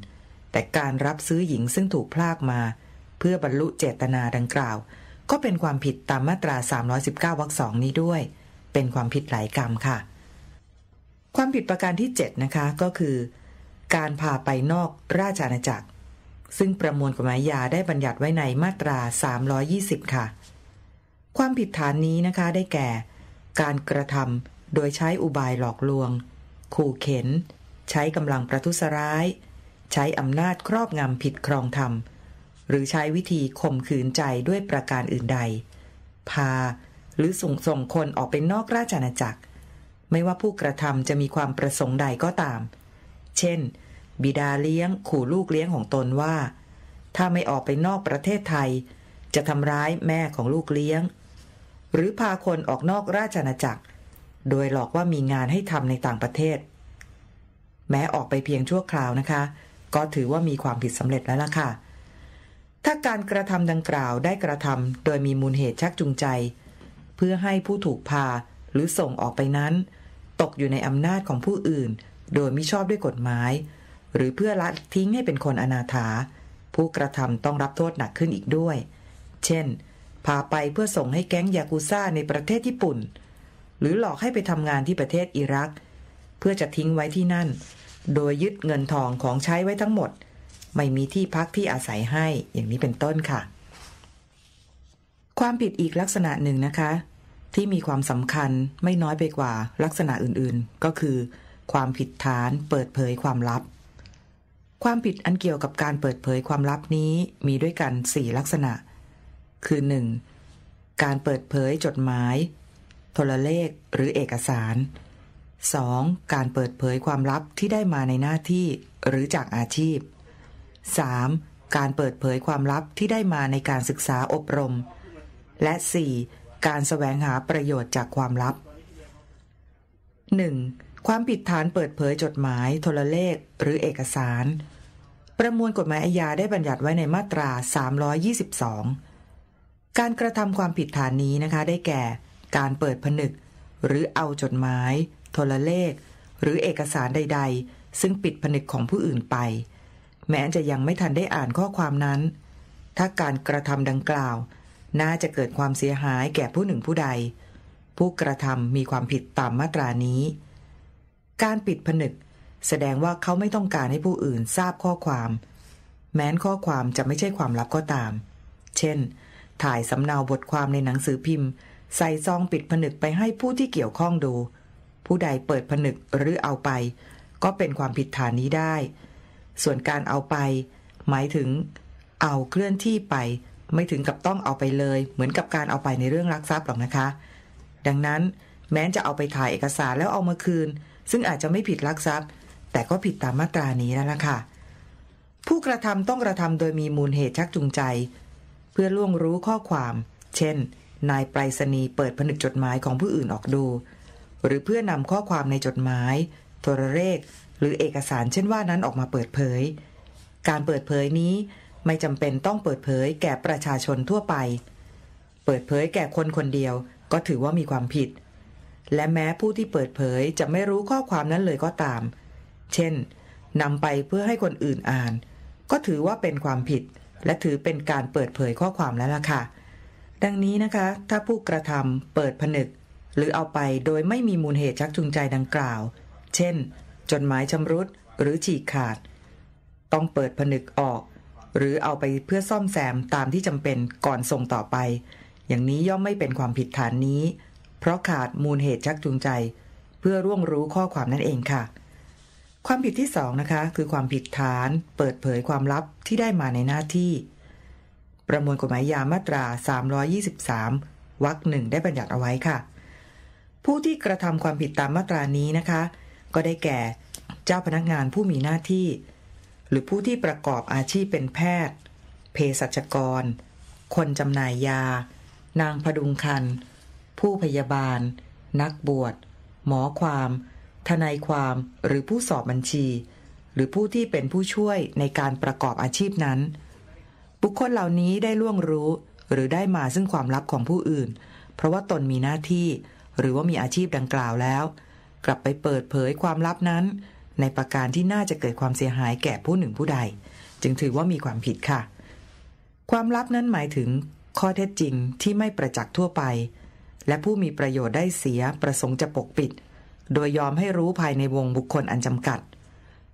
แต่การรับซื้อหญิงซึ่งถูกพรากมา เพื่อบรรลุเจตนาดังกล่าว ก็เป็นความผิดตามมาตรา319วรรคสองนี้ด้วยเป็นความผิดหลายกรรมค่ะ ความผิดประการที่ 7 นะคะก็คือ การพาไปนอกราชอาณาจักร ซึ่งประมวลกฎหมายยาได้บัญญัติไว้ในมาตรา 320 ค่ะ ความผิดฐานนี้นะคะได้แก่ การกระทำโดยใช้อุบายหลอกลวงขู่เข็น ใช้กำลังประทุษร้าย ใช้อำนาจครอบงำผิดครองธรรมหรือใช้วิธีข่มขืนใจด้วยประการอื่นใด พาหรือส่งส่งคนออกไปนอกราชอาณาจักร ไม่ว่าผู้กระทำจะมีความประสงค์ใดก็ตาม เช่น บิดาเลี้ยงขู่ลูกเลี้ยงของตนว่า ถ้าไม่ออกไปนอกประเทศไทย จะทำร้ายแม่ของลูกเลี้ยง หรือพาคนออกนอกราชอาณาจักร โดยหลอกว่ามีงานให้ทำในต่างประเทศ แม้ออกไปเพียงชั่วคราวนะคะ ก็ถือว่ามีความผิดสำเร็จแล้วล่ะค่ะ ถ้าการกระทำดังกล่าวได้กระทำโดยมีมูลเหตุชักจูงใจเพื่อให้ผู้ถูกพาหรือส่งออกไปนั้น ตกอยู่ในอำนาจของผู้อื่น โดยมิชอบด้วยกฎหมาย หรือเพื่อละทิ้งให้เป็นคนอนาถา ผู้กระทำต้องรับโทษหนักขึ้นอีกด้วย เช่น พาไปเพื่อส่งให้แก๊งยากูซ่าในประเทศญี่ปุ่น หรือหลอกให้ไปทำงานที่ประเทศอิรัก เพื่อจะทิ้งไว้ที่นั่น โดยยึดเงินทองของใช้ไว้ทั้งหมด ไม่มีที่พักที่อาศัยให้อย่างนี้เป็นต้นค่ะความผิดอีกลักษณะหนึ่งนะคะ ที่มีความสำคัญไม่น้อยไปกว่าลักษณะอื่น ๆ ก็คือความผิดฐานเปิดเผยความลับ ความผิดอันเกี่ยวกับการเปิดเผยความลับนี้มีด้วยกัน 4 ลักษณะ คือ 1. การเปิดเผยจดหมายโทรเลขหรือเอกสาร 2. การเปิดเผยความลับที่ได้มาในหน้าที่ หรือจากอาชีพ 3. การเปิดเผยความลับที่ได้มาในการศึกษาอบรมและ 4. การสแสวงหาประโยชน์จากความลับ 1. ความผิดฐานเปิดเผยจดหมาย โทรเลขหรือเอกสาร ประมวลกฎหมายอาญาได้บัญญัติไว้ในมาตรา 322 การกระทำความผิดฐานนี้นะคะได้แก่ การเปิดผนึก หรือเอาจดหมาย โทรเลข หรือเอกสารใด ๆ ซึ่งปิดผนึกของผู้อื่นไป แม้จะยังไม่ทันได้อ่านข้อความนั้น ถ้าการกระทำดังกล่าวน่าจะเกิดความเสียหายแก่ผู้หนึ่งผู้ใด ผู้กระทำมีความผิดตามมาตรานี้ การปิดผนึกแสดงว่าเขาไม่ต้องการให้ผู้อื่นทราบข้อความ แม้นข้อความจะไม่ใช่ความลับก็ตาม เช่น ถ่ายสำเนาบทความในหนังสือพิมพ์ ใส่ซองปิดผนึกไปให้ผู้ที่เกี่ยวข้องดู ผู้ใดเปิดผนึกหรือเอาไป ก็เป็นความผิดฐานนี้ได้ ส่วนการเอาไป หมายถึงเอาเคลื่อนที่ไปไม่ถึงกับต้องเอาไปเลยเหมือนกับการเอาไปในเรื่องรักทรัพย์หรอกนะคะ ดังนั้นแม้จะเอาไปถ่ายเอกสารแล้วเอามาคืน ซึ่งอาจจะไม่ผิดลักทรัพย์ แต่ก็ผิดตามมาตรานี้แล้วล่ะค่ะผู้กระทำต้องกระทำโดยมีมูลเหตุชักจูงใจ เพื่อล่วงรู้ข้อความ เช่น นายไปรษณีย์เปิดผนึกจดหมายของผู้อื่นออกดู หรือเพื่อนำข้อความในจดหมายโทรเลขหรือเอกสาร เช่นว่านั้นออกมาเปิดเผย การเปิดเผยนี้ไม่จำเป็นต้องเปิดเผยแก่ประชาชนทั่วไป เปิดเผยแก่คนคนเดียวก็ถือว่ามีความผิด และแม้ผู้ที่เปิดเผยจะไม่รู้ข้อความนั้นเลยก็ตาม เช่น นำไปเพื่อให้คนอื่นอ่าน ก็ถือว่าเป็นความผิด และถือเป็นการเปิดเผยข้อความแล้วล่ะค่ะ ดังนี้นะคะ ถ้าผู้กระทำเปิดผนึก หรือเอาไปโดยไม่มีมูลเหตุชักจูงใจดังกล่าว เช่น จดหมายชำรุดหรือฉีกขาด ต้องเปิดผนึกออกหรือเอาไปเพื่อซ่อมแซม ตามที่จำเป็นก่อนส่งต่อไป อย่างนี้ย่อมไม่เป็นความผิดฐานนี้ เพราะขาดมูลเหตุชักจูงใจ เพื่อร่วงรู้ข้อความนั่นเองค่ะ ความผิดที่สองนะคะคือความผิดฐานเปิดเผยความลับที่ได้มาในหน้าที่ ประมวลกฎหมายยามาตรา 323 วรรคหนึ่งได้บัญญัติเอาไว้ค่ะ ผู้ที่กระทำความผิดตามมาตรานี้นะคะ ก็ได้แก่ เจ้าพนักงานผู้มีหน้าที่หรือผู้ที่ประกอบอาชีพเป็นแพทย์ เภสัชกร คนจำหน่ายยา นางพดุงคันผู้พยาบาล นักบวช หมอความทนายความหรือผู้สอบบัญชี หรือผู้ที่เป็นผู้ช่วยในการประกอบอาชีพนั้น บุคคลเหล่านี้ได้ล่วงรู้หรือได้มาซึ่งความลับของผู้อื่น เพราะว่าตนมีหน้าที่ หรือว่ามีอาชีพดังกล่าวแล้ว กลับไปเปิดเผยความลับนั้นในประการที่น่าจะเกิดความเสียหายแก่ผู้หนึ่งผู้ใด จึงถือว่ามีความผิดค่ะ ความลับนั้นหมายถึงข้อเท็จจริงที่ไม่ประจักษ์ทั่วไป และผู้มีประโยชน์ได้เสียประสงค์จะปกปิด โดยยอมให้รู้ภายในวงบุคคลอันจำกัด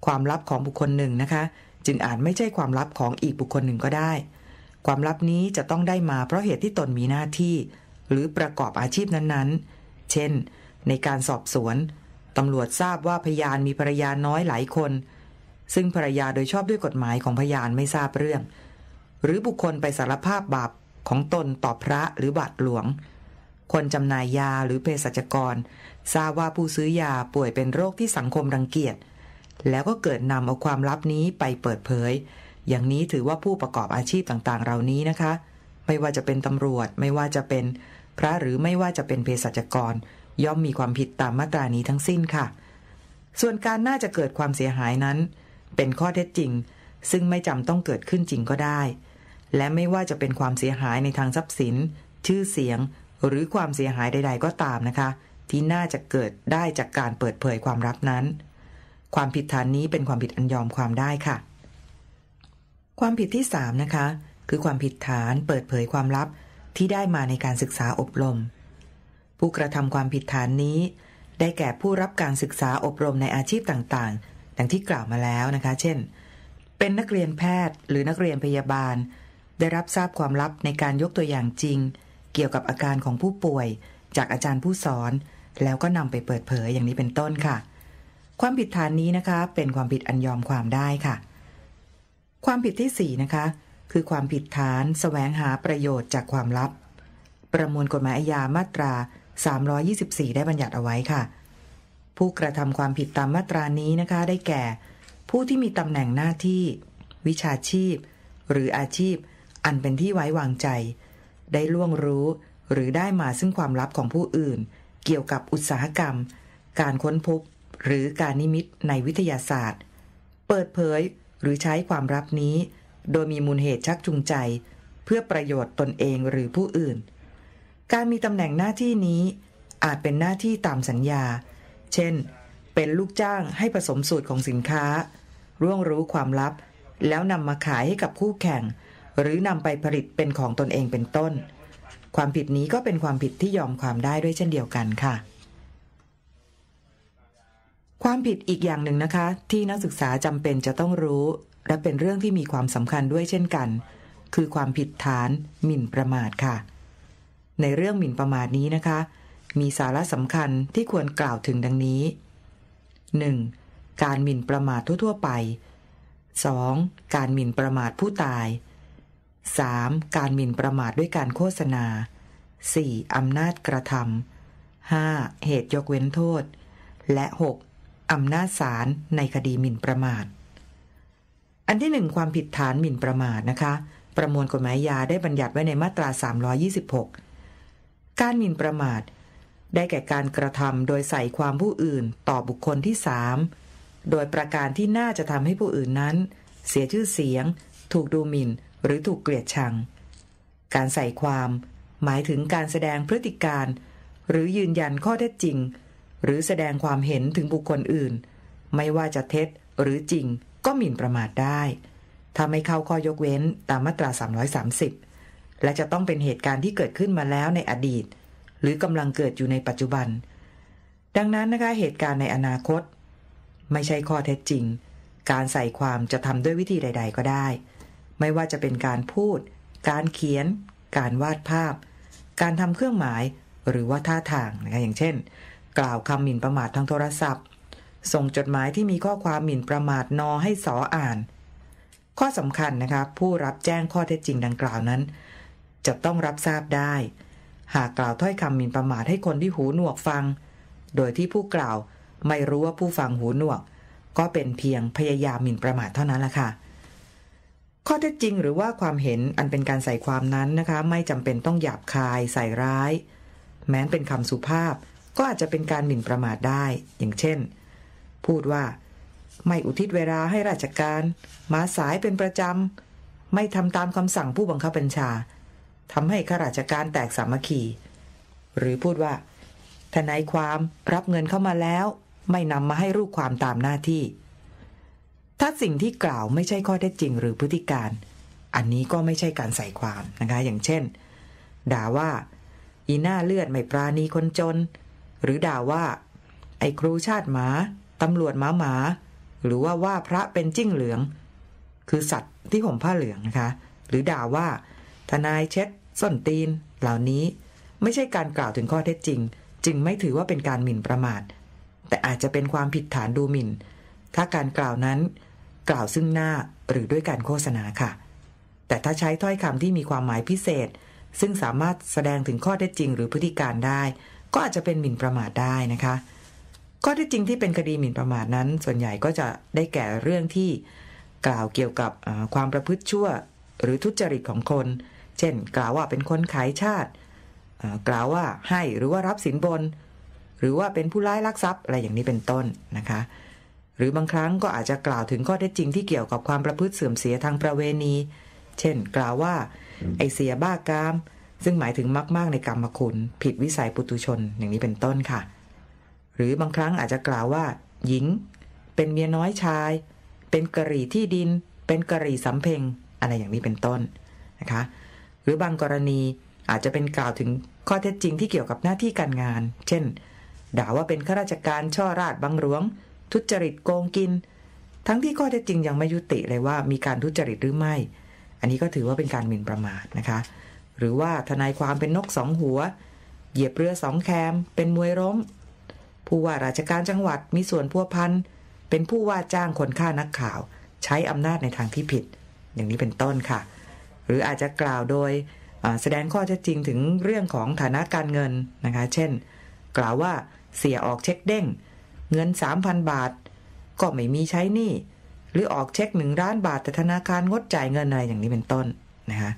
ความลับของบุคคลหนึ่งนะคะ จึงอาจไม่ใช่ความลับของอีกบุคคลหนึ่งก็ได้ ความลับนี้จะต้องได้มาเพราะเหตุที่ตนมีหน้าที่ หรือประกอบอาชีพนั้นๆ เช่น ในการสอบสวนตำรวจทราบว่าพยานมีภรรยาน้อยหลายคน ซึ่งภรรยาโดยชอบด้วยกฎหมายของพยานไม่ทราบเรื่อง หรือบุคคลไปสารภาพบาปของตนต่อพระหรือบาทหลวง คนจำหน่ายยาหรือเภสัชกร ทราบว่าผู้ซื้อยาป่วยเป็นโรคที่สังคมรังเกียจ แล้วก็เกิดนำเอาความลับนี้ไปเปิดเผย อย่างนี้ถือว่าผู้ประกอบอาชีพต่างๆ เหล่านี้นะคะ ไม่ว่าจะเป็นตำรวจไม่ว่าจะเป็นพระหรือไม่ว่าจะเป็นเภสัชกรย่อมมีความผิดตามมาตรานี้ทั้งสิ้นค่ะ ส่วนการน่าจะเกิดความเสียหายนั้น เป็นข้อเท็จจริง ซึ่งไม่จำต้องเกิดขึ้นจริงก็ได้ และไม่ว่าจะเป็นความเสียหายในทางทรัพย์สิน ชื่อเสียงหรือความเสียหายใด ๆ ก็ตามนะคะ ที่น่าจะเกิดได้จากการเปิดเผยความลับนั้น ความผิดฐานนี้เป็นความผิดอันยอมความได้ค่ะ ความผิดที่ 3 นะคะ คือความผิดฐานเปิดเผยความลับที่ได้มาในการศึกษาอบรมผู้กระทำความผิดฐานนี้ ได้แก่ผู้รับการศึกษาอบรมในอาชีพต่างๆ ดังที่กล่าวมาแล้วนะคะ เช่น เป็นนักเรียนแพทย์หรือนักเรียนพยาบาล ได้รับทราบความลับในการยกตัวอย่างจริง เกี่ยวกับอาการของผู้ป่วยจากอาจารย์ผู้สอน แล้วก็นำไปเปิดเผยอย่างนี้เป็นต้นค่ะ ความผิดฐานนี้นะคะ เป็นความผิดอันยอมความได้ค่ะ ความผิดที่4นะคะคือความผิดฐานสแสวงหาประโยชน์จากความลับ ประมวลกฎหมายอาญามาตรา324 ได้บัญญัติเอาไว้ค่ะ ผู้กระทำความผิดตามมาตรานี้นะคะ ได้แก่ ผู้ที่มีตำแหน่งหน้าที่ วิชาชีพหรืออาชีพอันเป็นที่ไว้วางใจ ได้ล่วงรู้หรือได้มาซึ่งความลับของผู้อื่น เกี่ยวกับอุตสาหกรรม การค้นพบหรือการนิมิตในวิทยาศาสตร์ เปิดเผยหรือใช้ความลับนี้ โดยมีมูลเหตุชักจูงใจ เพื่อประโยชน์ตนเองหรือผู้อื่นการมีตำแหน่งหน้าที่นี้อาจเป็นหน้าที่ตามสัญญา เช่น เป็นลูกจ้างให้ผสมสูตรของสินค้า ร่วงรู้ความลับแล้วนำมาขายให้กับคู่แข่ง หรือนำไปผลิตเป็นของตนเองเป็นต้น ความผิดนี้ก็เป็นความผิดที่ยอมความได้ด้วยเช่นเดียวกันค่ะ ความผิดอีกอย่างหนึ่งนะคะ ที่นักศึกษาจำเป็นจะต้องรู้ และเป็นเรื่องที่มีความสำคัญด้วยเช่นกัน คือความผิดฐานหมิ่นประมาทค่ะในเรื่องหมิ่นประมาทนี้นะคะ มีสาระสำคัญที่ควรกล่าวถึงดังนี้ 1. การหมิ่นประมาททั่วๆไป 2. การหมิ่นประมาทผู้ตาย 3. การหมิ่นประมาทด้วยการโฆษณา 4. อำนาจกระทำา 5. เหตุยกเว้นโทษ และ 6. อำนาจศาลในคดีหมิ่นประมาท อันที่หนึ่งความผิดฐานหมิ่นประมาทนะคะ ประมวลกฎหมายยาได้บัญญัติไว้ในมาตรา 326การหมิ่นประมาท ได้แก่การกระทำโดยใส่ความผู้อื่นต่อบุคคลที่สามโดยประการที่น่าจะทำให้ผู้อื่นนั้น เสียชื่อเสียง ถูกดูหมิ่นหรือถูกเกลียดชัง การใส่ความหมายถึงการแสดงพฤติการ หรือยืนยันข้อเท็จจริง หรือแสดงความเห็นถึงบุคคลอื่น ไม่ว่าจะเท็จหรือจริงก็หมิ่นประมาทได้ ถ้าไม่เข้าข้อยกเว้นตามมาตรา 330และจะต้องเป็นเหตุการณ์ที่เกิดขึ้นมาแล้วในอดีต หรือกำลังเกิดอยู่ในปัจจุบัน ดังนั้นนะคะ เหตุการณ์ในอนาคต ไม่ใช่ข้อเท็จจริง การใส่ความจะทำด้วยวิธีใดๆก็ได้ ไม่ว่าจะเป็นการพูด การเขียน การวาดภาพ การทำเครื่องหมาย หรือว่าท่าทางนะคะอย่างเช่น กล่าวคำหมิ่นประมาททางโทรศัพท์ ส่งจดหมายที่มีข้อความหมิ่นประมาทนอให้สออ่าน ข้อสำคัญนะคะผู้รับแจ้งข้อเท็จจริงดังกล่าวนั้นจะต้องรับทราบได้ หากกล่าวถ้อยคำหมิ่นประมาทให้คนที่หูหนวกฟัง โดยที่ผู้กล่าวไม่รู้ว่าผู้ฟังหูหนวก ก็เป็นเพียงพยายามหมิ่นประมาทเท่านั้นละค่ะ ข้อเท็จจริงหรือว่าความเห็นอันเป็นการใส่ความนั้นนะคะ ไม่จำเป็นต้องหยาบคายใส่ร้าย แม้นเป็นคำสุภาพ ก็อาจจะเป็นการหมิ่นประมาทได้ อย่างเช่น พูดว่าไม่อุทิศเวลาให้ราชการ มาสายเป็นประจำ ไม่ทำตามคำสั่งผู้บังคับบัญชาทำให้ข้าราชการแตกสามัคคี หรือพูดว่า ทนายความรับเงินเข้ามาแล้วไม่นำมาให้รูปความตามหน้าที่ ถ้าสิ่งที่กล่าวไม่ใช่ข้อเท็จจริงหรือพฤติการ อันนี้ก็ไม่ใช่การใส่ความนะคะ อย่างเช่น ด่าว่าอีหน้าเลือดไม่ปราณีคนจน หรือด่าว่า ไอ้ครูชาติหมาตำรวจหมาหมาหรือว่าว่าพระเป็นจิ้งเหลือง คือสัตว์ที่ห่มผ้าเหลืองนะคะ หรือด่าว่าทนายเช็ดส้นตีน เหล่านี้ไม่ใช่การกล่าวถึงข้อเท็จจริง จึงไม่ถือว่าเป็นการหมิ่นประมาท แต่อาจจะเป็นความผิดฐานดูหมิ่น ถ้าการกล่าวนั้นกล่าวซึ่งหน้าหรือด้วยการโฆษณาค่ะ แต่ถ้าใช้ถ้อยคำที่มีความหมายพิเศษ ซึ่งสามารถแสดงถึงข้อเท็จจริง หรือพฤติการได้ ก็อาจจะเป็นหมิ่นประมาทได้นะคะ ข้อเท็จจริง ที่เป็นคดีหมิ่นประมาทนั้น ส่วนใหญ่ก็จะได้แก่เรื่องที่กล่าวเกี่ยวกับความประพฤติชั่วหรือทุจริตของคนเช่นกล่าวว่าเป็นคนขายชาติ กล่าวว่าให้หรือว่ารับสินบน หรือว่าเป็นผู้ร้ายลักทรัพย์ อะไรอย่างนี้เป็นต้นนะคะ หรือบางครั้งก็อาจจะกล่าวถึงข้อเท็จจริงที่เกี่ยวกับความประพฤติเสื่อมเสียทางประเวณี เช่นกล่าวว่าไอเสียบ้ากาม ซึ่งหมายถึงมากๆในกรรมคุณผิดวิสัยปุตุชนอย่างนี้เป็นต้นค่ะ หรือบางครั้งอาจจะกล่าวว่า หญิง เป็นเมียน้อยชาย เป็นกะรี่ที่ดินเป็นกะรี่สำเพ็งอะไรอย่างนี้เป็นต้นนะคะหรือบางกรณีอาจจะเป็นกล่าวถึงข้อเท็จจริงที่เกี่ยวกับหน้าที่การงาน เช่น ด่าว่าเป็นข้าราชการช่อราดบังหลวง ทุจริตโกงกิน ทั้งที่ข้อเท็จจริงยังไม่ยุติเลยว่ามีการทุจริตหรือไม่ อันนี้ก็ถือว่าเป็นการหมิ่นประมาทนะคะ หรือว่าทนายความเป็นนกสองหัว เหยียบเรือสองแคม เป็นมวยร้มผู้ว่าราชการจังหวัดมีส่วนพัวพันเป็นผู้ว่าจ้างคนฆ่านักข่าว ใช้อำนาจในทางที่ผิด อย่างนี้เป็นต้นค่ะหรืออาจจะกล่าวโดยแสดงข้อเท็จจริงถึงเรื่องของฐานะการเงินนะคะ เช่น กล่าวว่าเสียออกเช็คเด้ง เงิน 3,000 บาท ก็ไม่มีใช้หนี้หรือออกเช็คหนึ่งล้านบาทแต่ธนาคารงดจ่ายเงิน อะไรอย่างนี้เป็นต้นนะคะ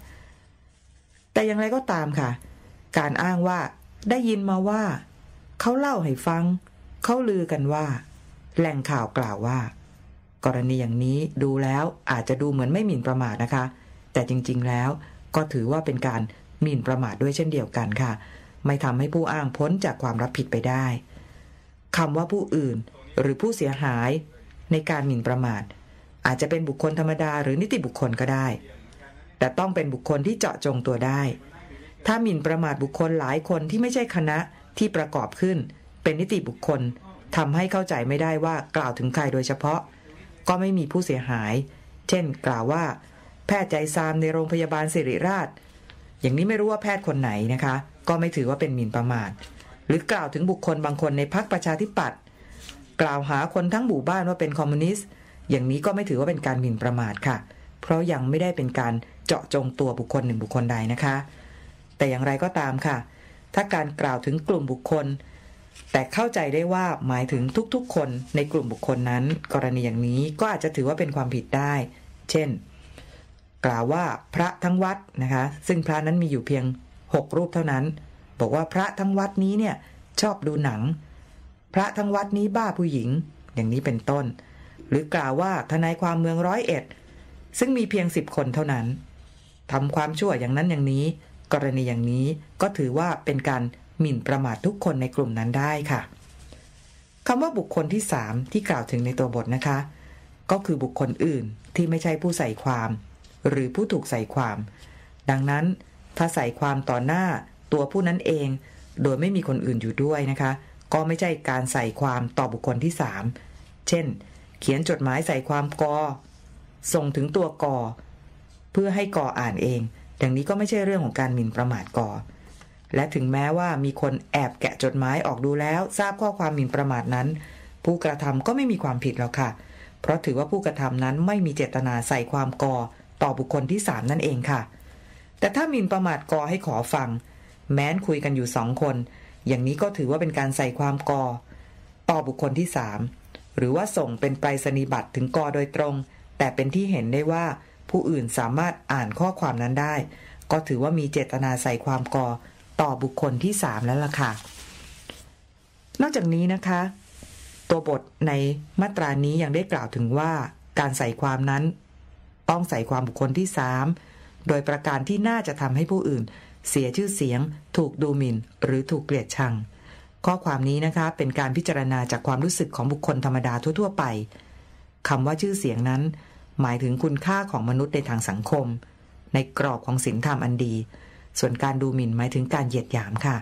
แต่อย่างไรก็ตามค่ะ การอ้างว่าได้ยินมาว่า เขาเล่าให้ฟัง เขาลือกันว่า แหล่งข่าวกล่าวว่า กรณีอย่างนี้ดูแล้วอาจจะดูเหมือนไม่หมิ่นประมาทนะคะแต่จริงๆแล้วก็ถือว่าเป็นการหมิ่นประมาทด้วยเช่นเดียวกันค่ะ ไม่ทำให้ผู้อ้างพ้นจากความรับผิดไปได้คำว่าผู้อื่นหรือผู้เสียหายในการหมิ่นประมาท อาจจะเป็นบุคคลธรรมดา หรือนิติบุคคลก็ได้ แต่ต้องเป็นบุคคลที่เจาะจงตัวได้ ถ้าหมิ่นประมาทบุคคลหลายคนที่ไม่ใช่คณะที่ประกอบขึ้น เป็นนิติบุคคลทำให้เข้าใจไม่ได้ว่ากล่าวถึงใครโดยเฉพาะ ก็ไม่มีผู้เสียหาย เช่น กล่าวว่าแพทย์ใจซามในโรงพยาบาลสิริราช อย่างนี้ไม่รู้ว่าแพทย์คนไหนนะคะ ก็ไม่ถือว่าเป็นหมิ่นประมาท หรือกล่าวถึงบุคคลบางคนในพรรคประชาธิปัตย์ กล่าวหาคนทั้งหมู่บ้านว่าเป็นคอมมิวนิสต์ อย่างนี้ก็ไม่ถือว่าเป็นการหมิ่นประมาทค่ะ เพราะยังไม่ได้เป็นการเจาะจงตัวบุคคลหนึ่งบุคคลใดนะคะ แต่อย่างไรก็ตามค่ะ ถ้าการกล่าวถึงกลุ่มบุคคล แต่เข้าใจได้ว่าหมายถึงทุกๆ คน ในกลุ่มบุคคลนั้น กรณีอย่างนี้ ก็อาจจะถือว่าเป็นความผิดได้ เช่นกล่าว ว่าพระทั้งวัดนะคะ ซึ่งพระนั้นมีอยู่เพียง 6 รูปเท่านั้น บอกว่าพระทั้งวัดนี้เนี่ยชอบดูหนัง พระทั้งวัดนี้บ้าผู้หญิงอย่างนี้เป็นต้น หรือกล่าวว่าทนายความเมืองร้อยเอ็ดซึ่งมีเพียงสิบคนเท่านั้นทำความชั่วอย่างนั้นอย่างนี้ กรณีอย่างนี้ก็ถือว่าเป็นการหมิ่นประมาททุกคนในกลุ่มนั้นได้ค่ะคำว่าบุคคลที่สามที่กล่าวถึงในตัวบทนะคะ ก็คือบุคคลอื่นที่ไม่ใช่ผู้ใส่ความหรือผู้ถูกใส่ความ ดังนั้น ถ้าใส่ความต่อหน้า ตัวผู้นั้นเอง โดยไม่มีคนอื่นอยู่ด้วยนะคะ ก็ไม่ใช่การใส่ความต่อบุคคลที่ 3 เช่น เขียนจดหมายใส่ความกอ ส่งถึงตัวกอเพื่อให้กออ่านเอง ดังนี้ก็ไม่ใช่เรื่องของการหมิ่นประมาทกอและถึงแม้ว่ามีคนแอบแกะจดหมายออกดูแล้ว ทราบข้อความหมิ่นประมาทนั้น ผู้กระทำก็ไม่มีความผิดหรอกค่ะ เพราะถือว่าผู้กระทำนั้นไม่มีเจตนาใส่ความกอต่อบุคคลที่สามนั่นเองค่ะ แต่ถ้ามินประมาทกอให้ขอฟัง แม้นคุยกันอยู่สองคน อย่างนี้ก็ถือว่าเป็นการใส่ความกอต่อบุคคลที่สามหรือว่าส่งเป็นไปรษณีบัตรถึงกอโดยตรง แต่เป็นที่เห็นได้ว่าผู้อื่นสามารถอ่านข้อความนั้นได้ ก็ถือว่ามีเจตนาใส่ความกอต่อบุคคลที่สามแล้วล่ะค่ะ นอกจากนี้นะคะ ตัวบทในมาตรานี้ยังได้กล่าวถึงว่า การใส่ความนั้นต้องใส่ความบุคคลที่สามโดยประการที่น่าจะทำให้ผู้อื่น เสียชื่อเสียง ถูกดูหมิน่น หรือถูกเกลียดชัง ข้อความนี้นะคะ เป็นการพิจารณาจากความรู้สึกของบุคคลธรรมดาทั่ว ๆ ไปคำว่าชื่อเสียงนั้น หมายถึงคุณค่าของมนุษย์ในทางสังคม ในกรอบของศีลธรรมอันดี ส่วนการดูหมิ่นหมายถึงการเหยียดหยามค่ะ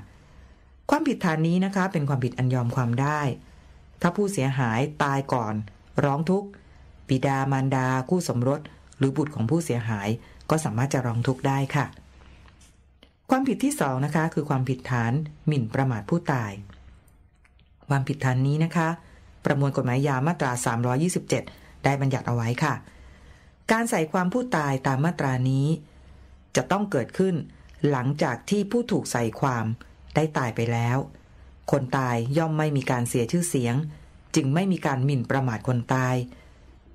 ความผิดฐานนี้นะคะ เป็นความผิดอันยอมความได้ ถ้าผู้เสียหายตายก่อน ร้องทุกข์บิดามารดา คู่สมรสรือบุตรของผู้เสียหายก็สามารถจะร้องทุกข์ได้ค่ะ ความผิดที่สองนะคะคือความผิดฐาน หมิ่นประมาทผู้ตายความผิดฐานนี้นะคะ ประมวลกฎหมายยามาตรา 327 ได้บัญญัติเอาไว้ค่ะ การใส่ความผู้ตายตามมาตรานี้ จะต้องเกิดขึ้น หลังจากที่ผู้ถูกใส่ความได้ตายไปแล้ว คนตายย่อมไม่มีการเสียชื่อเสียง จึงไม่มีการหมิ่นประมาทคนตาย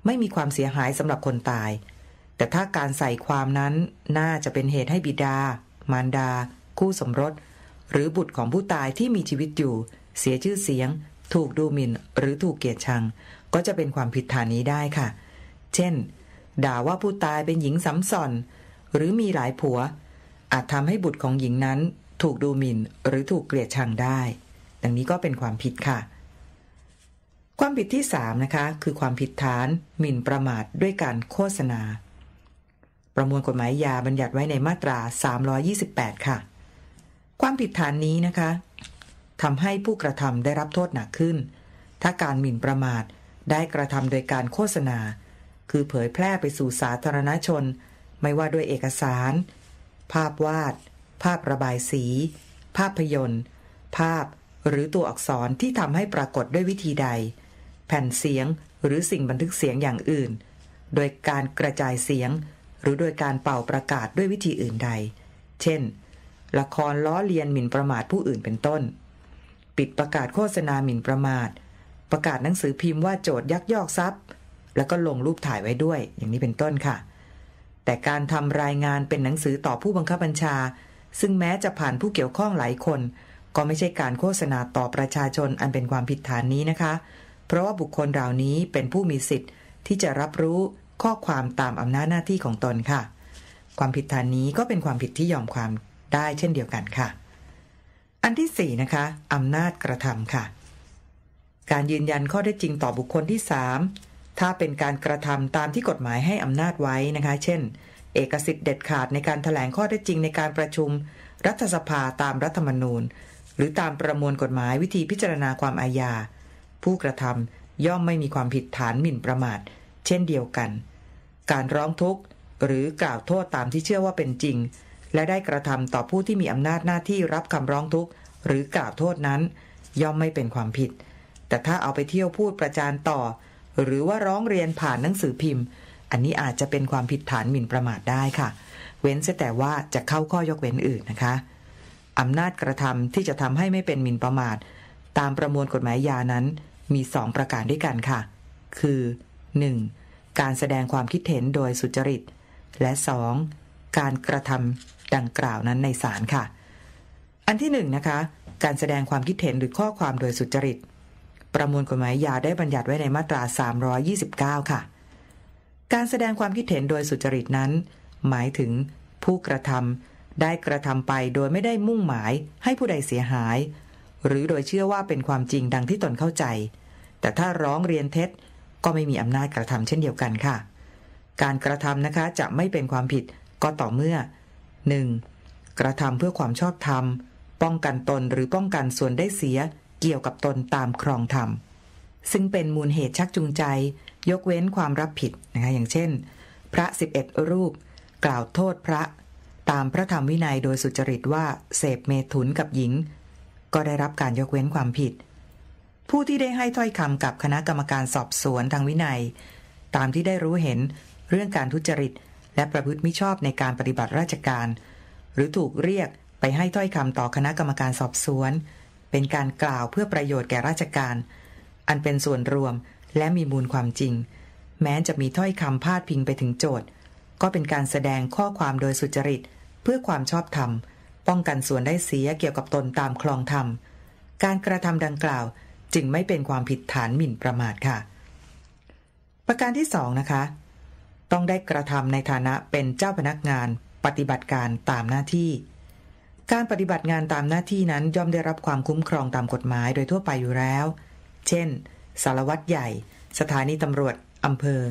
ไม่มีความเสียหายสำหรับคนตายแต่ถ้าการใส่ความนั้นน่าจะเป็นเหตุให้บิดา มารดา คู่สมรส หรือบุตรของผู้ตายที่มีชีวิตอยู่ เสียชื่อเสียง ถูกดูหมิน่น หรือถูกเกลียดชัง ก็จะเป็นความผิดฐานนี้ได้ค่ะ เช่น ด่าว่าผู้ตายเป็นหญิงซ้ำซ้อน หรือมีหลายผัว อาจทำให้บุตรของหญิงนั้น ถูกดูหมิน่น หรือถูกเกลียดชังได้ ดังนี้ก็เป็นความผิดค่ะ ความผิดที่3นะคะคือความผิดฐาน หมิ่นประมาทด้วยการโฆษณาประมวลกฎหมายยาบัญญัติไว้ในมาตรา 328 ค่ะ ความผิดฐานนี้นะคะ ทำให้ผู้กระทำได้รับโทษหนักขึ้น ถ้าการหมิ่นประมาทได้กระทำโดยการโฆษณา คือเผยแพร่ไปสู่สาธารณชน ไม่ว่าด้วยเอกสาร ภาพวาด ภาพระบายสี ภาพยนตร์ ภาพ หรือตัวอักษรที่ทำให้ปรากฏด้วยวิธีใด แผ่นเสียง หรือสิ่งบันทึกเสียงอย่างอื่น โดยการกระจายเสียงหรือโดยการเป่าประกาศด้วยวิธีอื่นใด เช่น ละครล้อเลียนหมิ่นประมาทผู้อื่นเป็นต้น ปิดประกาศโฆษณาหมิ่นประมาท ประกาศหนังสือพิมพ์ว่าโจทยักยอกทรัพย์ แล้วก็ลงรูปถ่ายไว้ด้วย อย่างนี้เป็นต้นค่ะ แต่การทำรายงานเป็นหนังสือต่อผู้บังคับบัญชา ซึ่งแม้จะผ่านผู้เกี่ยวข้องหลายคน ก็ไม่ใช่การโฆษณาต่อประชาชนอันเป็นความผิดฐานนี้นะคะ เพราะว่าบุคคลเหล่านี้เป็นผู้มีสิทธิ์ที่จะรับรู้ข้อความตามอำนาจหน้าที่ของตนค่ะ ความผิดฐานนี้ก็เป็นความผิดที่ยอมความได้เช่นเดียวกันค่ะ อันที่ 4 นะคะอำนาจกระทำค่ะ การยืนยันข้อได้จริงต่อบุคคลที่ 3 ถ้าเป็นการกระทำตามที่กฎหมายให้อำนาจไว้นะคะ เช่น เอกสิทธิ์เด็ดขาดในการถแถลงข้อได้จริงในการประชุมรัฐสภาตามรัฐธรรมนูญ หรือตามประมวลกฎหมายวิธีพิจารณาความอาญา ผู้กระทำย่อมไม่มีความผิดฐานหมิ่นประมาท เช่นเดียวกันการร้องทุกข์หรือกล่าวโทษตามที่เชื่อว่าเป็นจริง และได้กระทำต่อผู้ที่มีอำนาจหน้าที่รับคำร้องทุกข์หรือกล่าวโทษนั้น ย่อมไม่เป็นความผิด แต่ถ้าเอาไปเที่ยวพูดประจานต่อ หรือว่าร้องเรียนผ่านหนังสือพิมพ์ อันนี้อาจจะเป็นความผิดฐานหมิ่นประมาทได้ค่ะ เว้นแต่ว่าจะเข้าข้อยกเว้นอื่นนะคะอำนาจกระทำที่จะทำให้ไม่เป็นหมิ่นประมาท ตามประมวลกฎหมายยานั้นมี 2 ประการด้วยกันค่ะ คือ 1. การแสดงความคิดเห็นโดยสุจริต และ 2. การกระทำดังกล่าวนั้นในศาลค่ะ อันที่1นนะคะการแสดงความคิดเห็นหรือข้อความโดยสุจริต ประมวลกฎหมายยาได้บัญญัติไว้ในมาตรา 329 ค่ะ การแสดงความคิดเห็นโดยสุจริตนั้น หมายถึงผู้กระทำได้กระทำไปโดยไม่ได้มุ่งหมายให้ผู้ใดเสียหาย หรือโดยเชื่อว่าเป็นความจริงดังที่ตนเข้าใจ แต่ถ้าร้องเรียนเท็จก็ไม่มีอำนาจกระทำเช่นเดียวกันค่ะ การกระทำนะคะจะไม่เป็นความผิดก็ต่อเมื่อ 1. กระทำเพื่อความชอบธรรม ป้องกันตนหรือป้องกันส่วนได้เสีย เกี่ยวกับตนตามครองธรรม ซึ่งเป็นมูลเหตุชักจูงใจ ยกเว้นความรับผิดนะคะอย่างเช่น พระ 11 รูป กล่าวโทษพระ ตามพระธรรมวินัยโดยสุจริตว่า เสพเมถุนกับหญิง ก็ได้รับการยกเว้นความผิดผู้ที่ได้ให้ถ้อยคำกับคณะกรรมการสอบสวนทางวินัย ตามที่ได้รู้เห็นเรื่องการทุจริต และประพฤติมิชอบในการปฏิบัติราชการ หรือถูกเรียกไปให้ถ้อยคำต่อคณะกรรมการสอบสวน เป็นการกล่าวเพื่อประโยชน์แก่ราชการ อันเป็นส่วนรวมและมีมูลความจริง แม้จะมีถ้อยคำพาดพิงไปถึงโจทย์ ก็เป็นการแสดงข้อความโดยสุจริต เพื่อความชอบธรรมป้องกันส่วนได้เสียเกี่ยวกับตนตามคลองธรรมการกระทำดังกล่าวจึงไม่เป็นความผิดฐานหมิ่นประมาทค่ะ ประการที่สองนะคะ ต้องได้กระทำในฐานะเป็นเจ้าพนักงาน ปฏิบัติการตามหน้าที่ การปฏิบัติงานตามหน้าที่นั้นย่อมได้รับความคุ้มครองตามกฎหมายโดยทั่วไปอยู่แล้ว เช่น สารวัตรใหญ่ สถานีตำรวจอำเภอ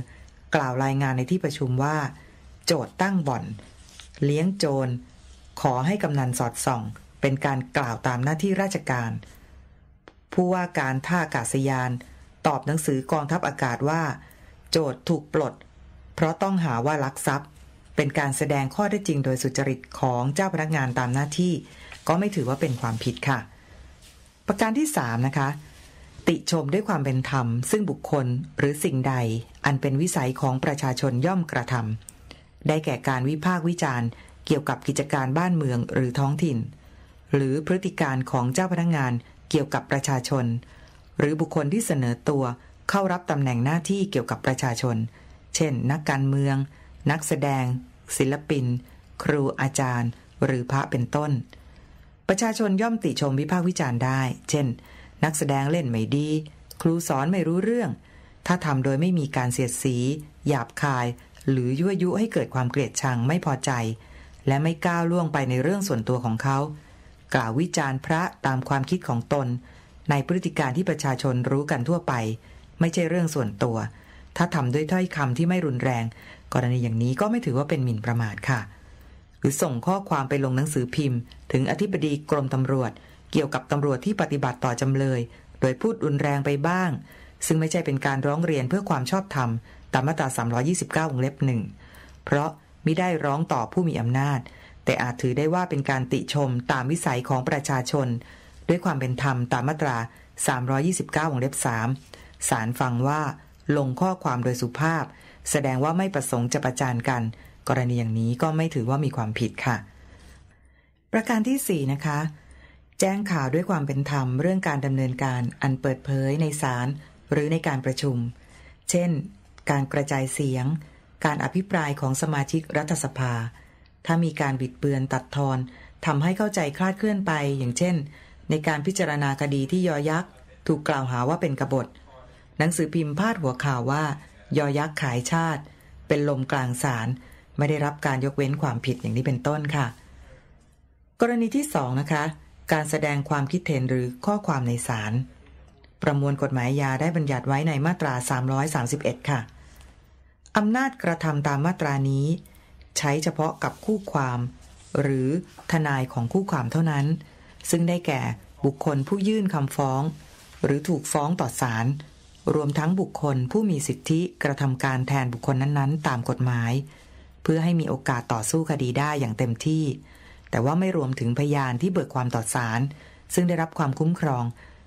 กล่าวรายงานในที่ประชุมว่า โจทตั้งบ่อน เลี้ยงโจร ขอให้กำนันสอดส่อง เป็นการกล่าวตามหน้าที่ราชการผู้ว่าการท่าอากาศยาน ตอบหนังสือกองทัพอากาศว่า โจทย์ถูกปลด เพราะต้องหาว่าลักทรัพย์ เป็นการแสดงข้อได้จริงโดยสุจริตของเจ้าพนักงานตามหน้าที่ ก็ไม่ถือว่าเป็นความผิดค่ะ ประการที่ 3 นะคะ ติชมด้วยความเป็นธรรม ซึ่งบุคคลหรือสิ่งใด อันเป็นวิสัยของประชาชนย่อมกระทำได้แก่การวิพากษ์วิจารณ์เกี่ยวกับกิจการบ้านเมืองหรือท้องถิ่น หรือพฤติการของเจ้าพนักงงานเกี่ยวกับประชาชน หรือบุคคลที่เสนอตัวเข้ารับตำแหน่งหน้าที่เกี่ยวกับประชาชน เช่น นักการเมือง นักแสดง ศิลปิน ครูอาจารย์ หรือพระเป็นต้น ประชาชนย่อมติชมวิพากษ์วิจารณ์ได้ เช่นนักแสดงเล่นไม่ดี ครูสอนไม่รู้เรื่อง ถ้าทำโดยไม่มีการเสียดสี หยาบคาย หรือยั่วยุให้เกิดความเกลียดชังไม่พอใจ และไม่ก้าวล่วงไปในเรื่องส่วนตัวของเขากล่าววิจารณ์พระตามความคิดของตน ในพฤติการที่ประชาชนรู้กันทั่วไป ไม่ใช่เรื่องส่วนตัว ถ้าทำด้วยถ้อยคำที่ไม่รุนแรง กรณีอย่างนี้ก็ไม่ถือว่าเป็นหมิ่นประมาทค่ะ หรือส่งข้อความไปลงหนังสือพิมพ์ ถึงอธิบดีกรมตำรวจเกี่ยวกับตำรวจที่ปฏิบัติต่อจำเลย โดยพูดรุนแรงไปบ้าง ซึ่งไม่ใช่เป็นการร้องเรียนเพื่อความชอบธรรมตามมาตรา 329วงเล็บหนึ่งเพราะไม่ได้ร้องต่อผู้มีอำนาจแต่อาจถือได้ว่าเป็นการติชมตามวิสัยของประชาชน ด้วยความเป็นธรรมตามมาตรา 329วงเล็บ3สารฟังว่า ลงข้อความโดยสุภาพ แสดงว่าไม่ประสงค์จะประจานกัน กรณีอย่างนี้ก็ไม่ถือว่ามีความผิดค่ะ ประการที่ 4 นะคะ แจ้งข่าวด้วยความเป็นธรรมเรื่องการดำเนินการอันเปิดเผยในศาลหรือในการประชุม เช่น การกระจายเสียง การอภิปรายของสมาชิกรัฐสภาถ้ามีการบิดเบือนตัดทอนทำให้เข้าใจคลาดเคลื่อนไป อย่างเช่น ในการพิจารณาคดีที่ยอยักษ์ ถูกกล่าวหาว่าเป็นกบฏ หนังสือพิมพ์พาดหัวข่าวว่า ยอยักษ์ขายชาติ เป็นลมกลางสาร ไม่ได้รับการยกเว้นความผิดอย่างนี้เป็นต้นค่ะ กรณีที่สองนะคะ การแสดงความคิดเห็นหรือข้อความในศาลประมวลกฎหมายยาได้บัญญัติไว้ในมาตรา 331ค่ะอำนาจกระทำตามมาตรานี้ใช้เฉพาะกับคู่ความ หรือทนายของคู่ความเท่านั้น ซึ่งได้แก่บุคคลผู้ยื่นคำฟ้อง หรือถูกฟ้องต่อศาลรวมทั้งบุคคลผู้มีสิทธิกระทำการแทนบุคคลนั้นๆ ตามกฎหมาย เพื่อให้มีโอกาสต่อสู้คดีได้อย่างเต็มที่ แต่ว่าไม่รวมถึงพยานที่เบิกความต่อศาลซึ่งได้รับความคุ้มครอง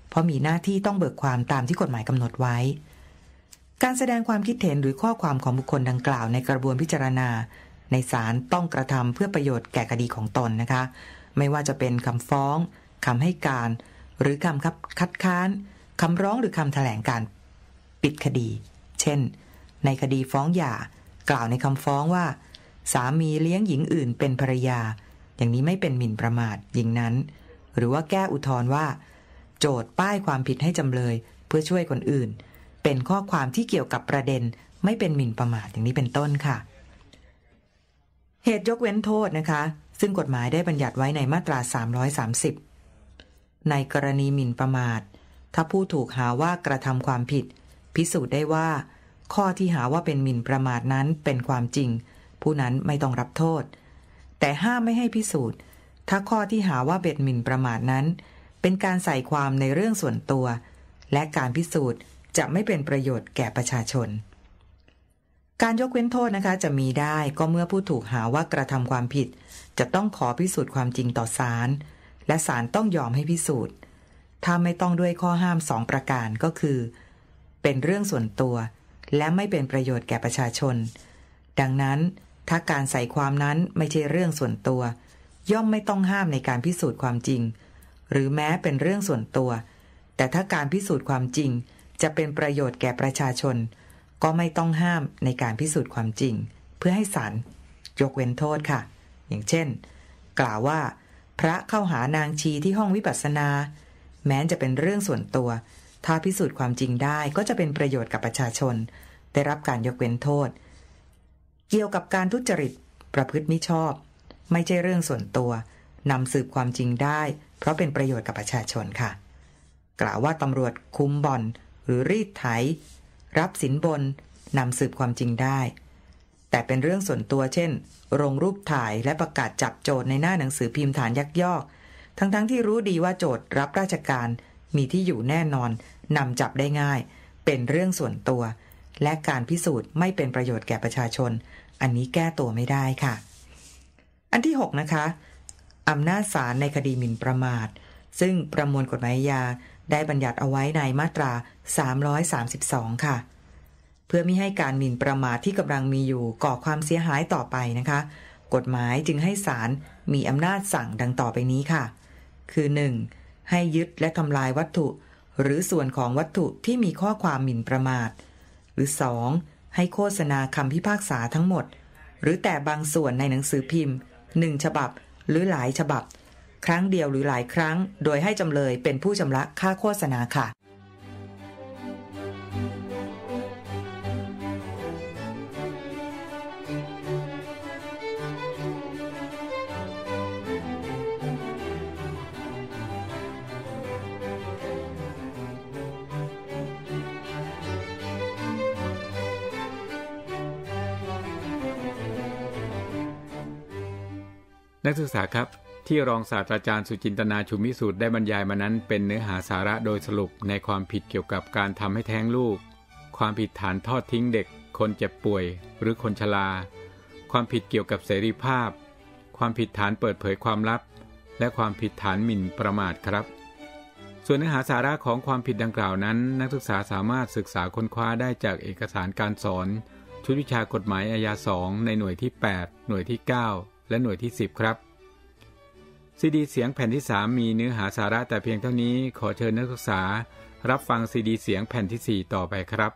เพราะมีหน้าที่ต้องเบิกความตามที่กฎหมายกำหนดไว้ การแสดงความคิดเห็นหรือข้อความของบุคคลดังกล่าวในกระบวนพิจารณาในศาลต้องกระทำเพื่อประโยชน์แก่คดีของตนนะคะ ไม่ว่าจะเป็นคำฟ้อง คำให้การ หรือคำคัดค้านคำร้องหรือคำแถลงการปิดคดี เช่น ในคดีฟ้องหย่ากล่าวในคำฟ้องว่า สามีเลี้ยงหญิงอื่น เป็นภรรยา อย่างนี้ไม่เป็นหมิ่นประมาทหญิงนั้น หรือว่าแก้อุทธรว่า โจทย์ป้ายความผิดให้จำเลยเพื่อช่วยคนอื่น เป็นข้อความที่เกี่ยวกับประเด็นไม่เป็นหมิ่นประมาทอย่างนี้เป็นต้นค่ะเหตุยกเว้นโทษนะคะ ซึ่งกฎหมายได้บัญญัติไว้ในมาตรา 330 ในกรณีหมิ่นประมาท ถ้าผู้ถูกหาว่ากระทำความผิด พิสูจน์ได้ว่า ข้อที่หาว่าเป็นหมิ่นประมาทนั้นเป็นความจริง ผู้นั้นไม่ต้องรับโทษ แต่ห้ามไม่ให้พิสูจน์ ถ้าข้อที่หาว่าเบ็ดหมิ่นประมาทนั้น เป็นการใส่ความในเรื่องส่วนตัว และการพิสูจน์จะไม่เป็นประโยชน์แก่ประชาชนการยกเว้นโทษนะคะจะมีได้ก็เมื่อผู้ถูกหาว่ากระทำความผิด จะต้องขอพิสูจน์ความจริงต่อศาลและศาลต้องยอมให้พิสูจน์ถ้าไม่ต้องด้วยข้อห้ามสองประการก็คือ เป็นเรื่องส่วนตัว และไม่เป็นประโยชน์แก่ประชาชน ดังนั้น ถ้าการใส่ความนั้นไม่ใช่เรื่องส่วนตัว ย่อมไม่ต้องห้ามในการพิสูจน์ความจริง หรือแม้เป็นเรื่องส่วนตัว แต่ถ้าการพิสูจน์ความจริง จะเป็นประโยชน์แก่ประชาชนก็ไม่ต้องห้ามในการพิสูจน์ความจริง เพื่อให้ศาลยกเว้นโทษค่ะ อย่างเช่น กล่าวว่า พระเข้าหานางชีที่ห้องวิปัสสนา แม้จะเป็นเรื่องส่วนตัว ถ้าพิสูจน์ความจริงได้ก็จะเป็นประโยชน์กับประชาชน ได้รับการยกเว้นโทษ เกี่ยวกับการทุจริต ประพฤติมิชอบ ไม่ใช่เรื่องส่วนตัวนำสืบความจริงได้ เพราะเป็นประโยชน์กับประชาชนค่ะ กล่าวว่าตำรวจคุมบ่อนหรือรีดไถรับสินบน นำสืบความจริงได้ แต่เป็นเรื่องส่วนตัวเช่นโรงรูปถ่ายและประกาศจับโจทย์ในหน้าหนังสือพิมพ์ฐานยักยอกทั้งๆทที่รู้ดีว่าโจทย์รับราชการมีที่อยู่แน่นอน นำจับได้ง่าย เป็นเรื่องส่วนตัว และการพิสูจน์ไม่เป็นประโยชน์แก่ประชาชน อันนี้แก้ตัวไม่ได้ค่ะ อันที่ 6 นะคะอำนาจศาลในคดีหมิ่นประมาท ซึ่งประมวลกฎหมายยาได้บัญญัติเอาไว้ในมาตรา 332 ค่ะ เพื่อไม่ให้การหมิ่นประมาทที่กำลังมีอยู่ก่อความเสียหายต่อไปนะคะ กฎหมายจึงให้ศาลมีอำนาจสั่งดังต่อไปนี้ค่ะ คือ 1. ให้ยึดและทำลายวัตถุ หรือส่วนของวัตถุที่มีข้อความหมิ่นประมาท หรือ 2. ให้โฆษณาคำพิพากษาทั้งหมด หรือแต่บางส่วนในหนังสือพิมพ์หนึ่งฉบับ หรือหลายฉบับครั้งเดียวหรือหลายครั้ง โดยให้จำเลยเป็นผู้ชำระค่าโฆษณาค่ะ นักศึกษาครับที่รองศาสตราจารย์สุจินตนาชุมิสูตรได้บรรยายมานั้นเป็นเนื้อหาสาระโดยสรุปในความผิดเกี่ยวกับการทำให้แท้งลูก ความผิดฐานทอดทิ้งเด็กคนเจ็บป่วยหรือคนชรา ความผิดเกี่ยวกับเสรีภาพ ความผิดฐานเปิดเผยความลับ และความผิดฐานหมิ่นประมาทครับ ส่วนเนื้อหาสาระของความผิดดังกล่าวนั้น นักศึกษาสามารถศึกษาค้นคว้าได้จากเอกสารการสอน ชุดวิชากฎหมายอาญาสองในหน่วยที่ 8 หน่วยที่ 9 และหน่วยที่ 10 ครับซีดีเสียงแผ่นที่ 3 มีเนื้อหาสาระแต่เพียงเท่านี้ขอเชิญนักศึกษา รับฟังซีดีเสียงแผ่นที่ 4 ต่อไปครับ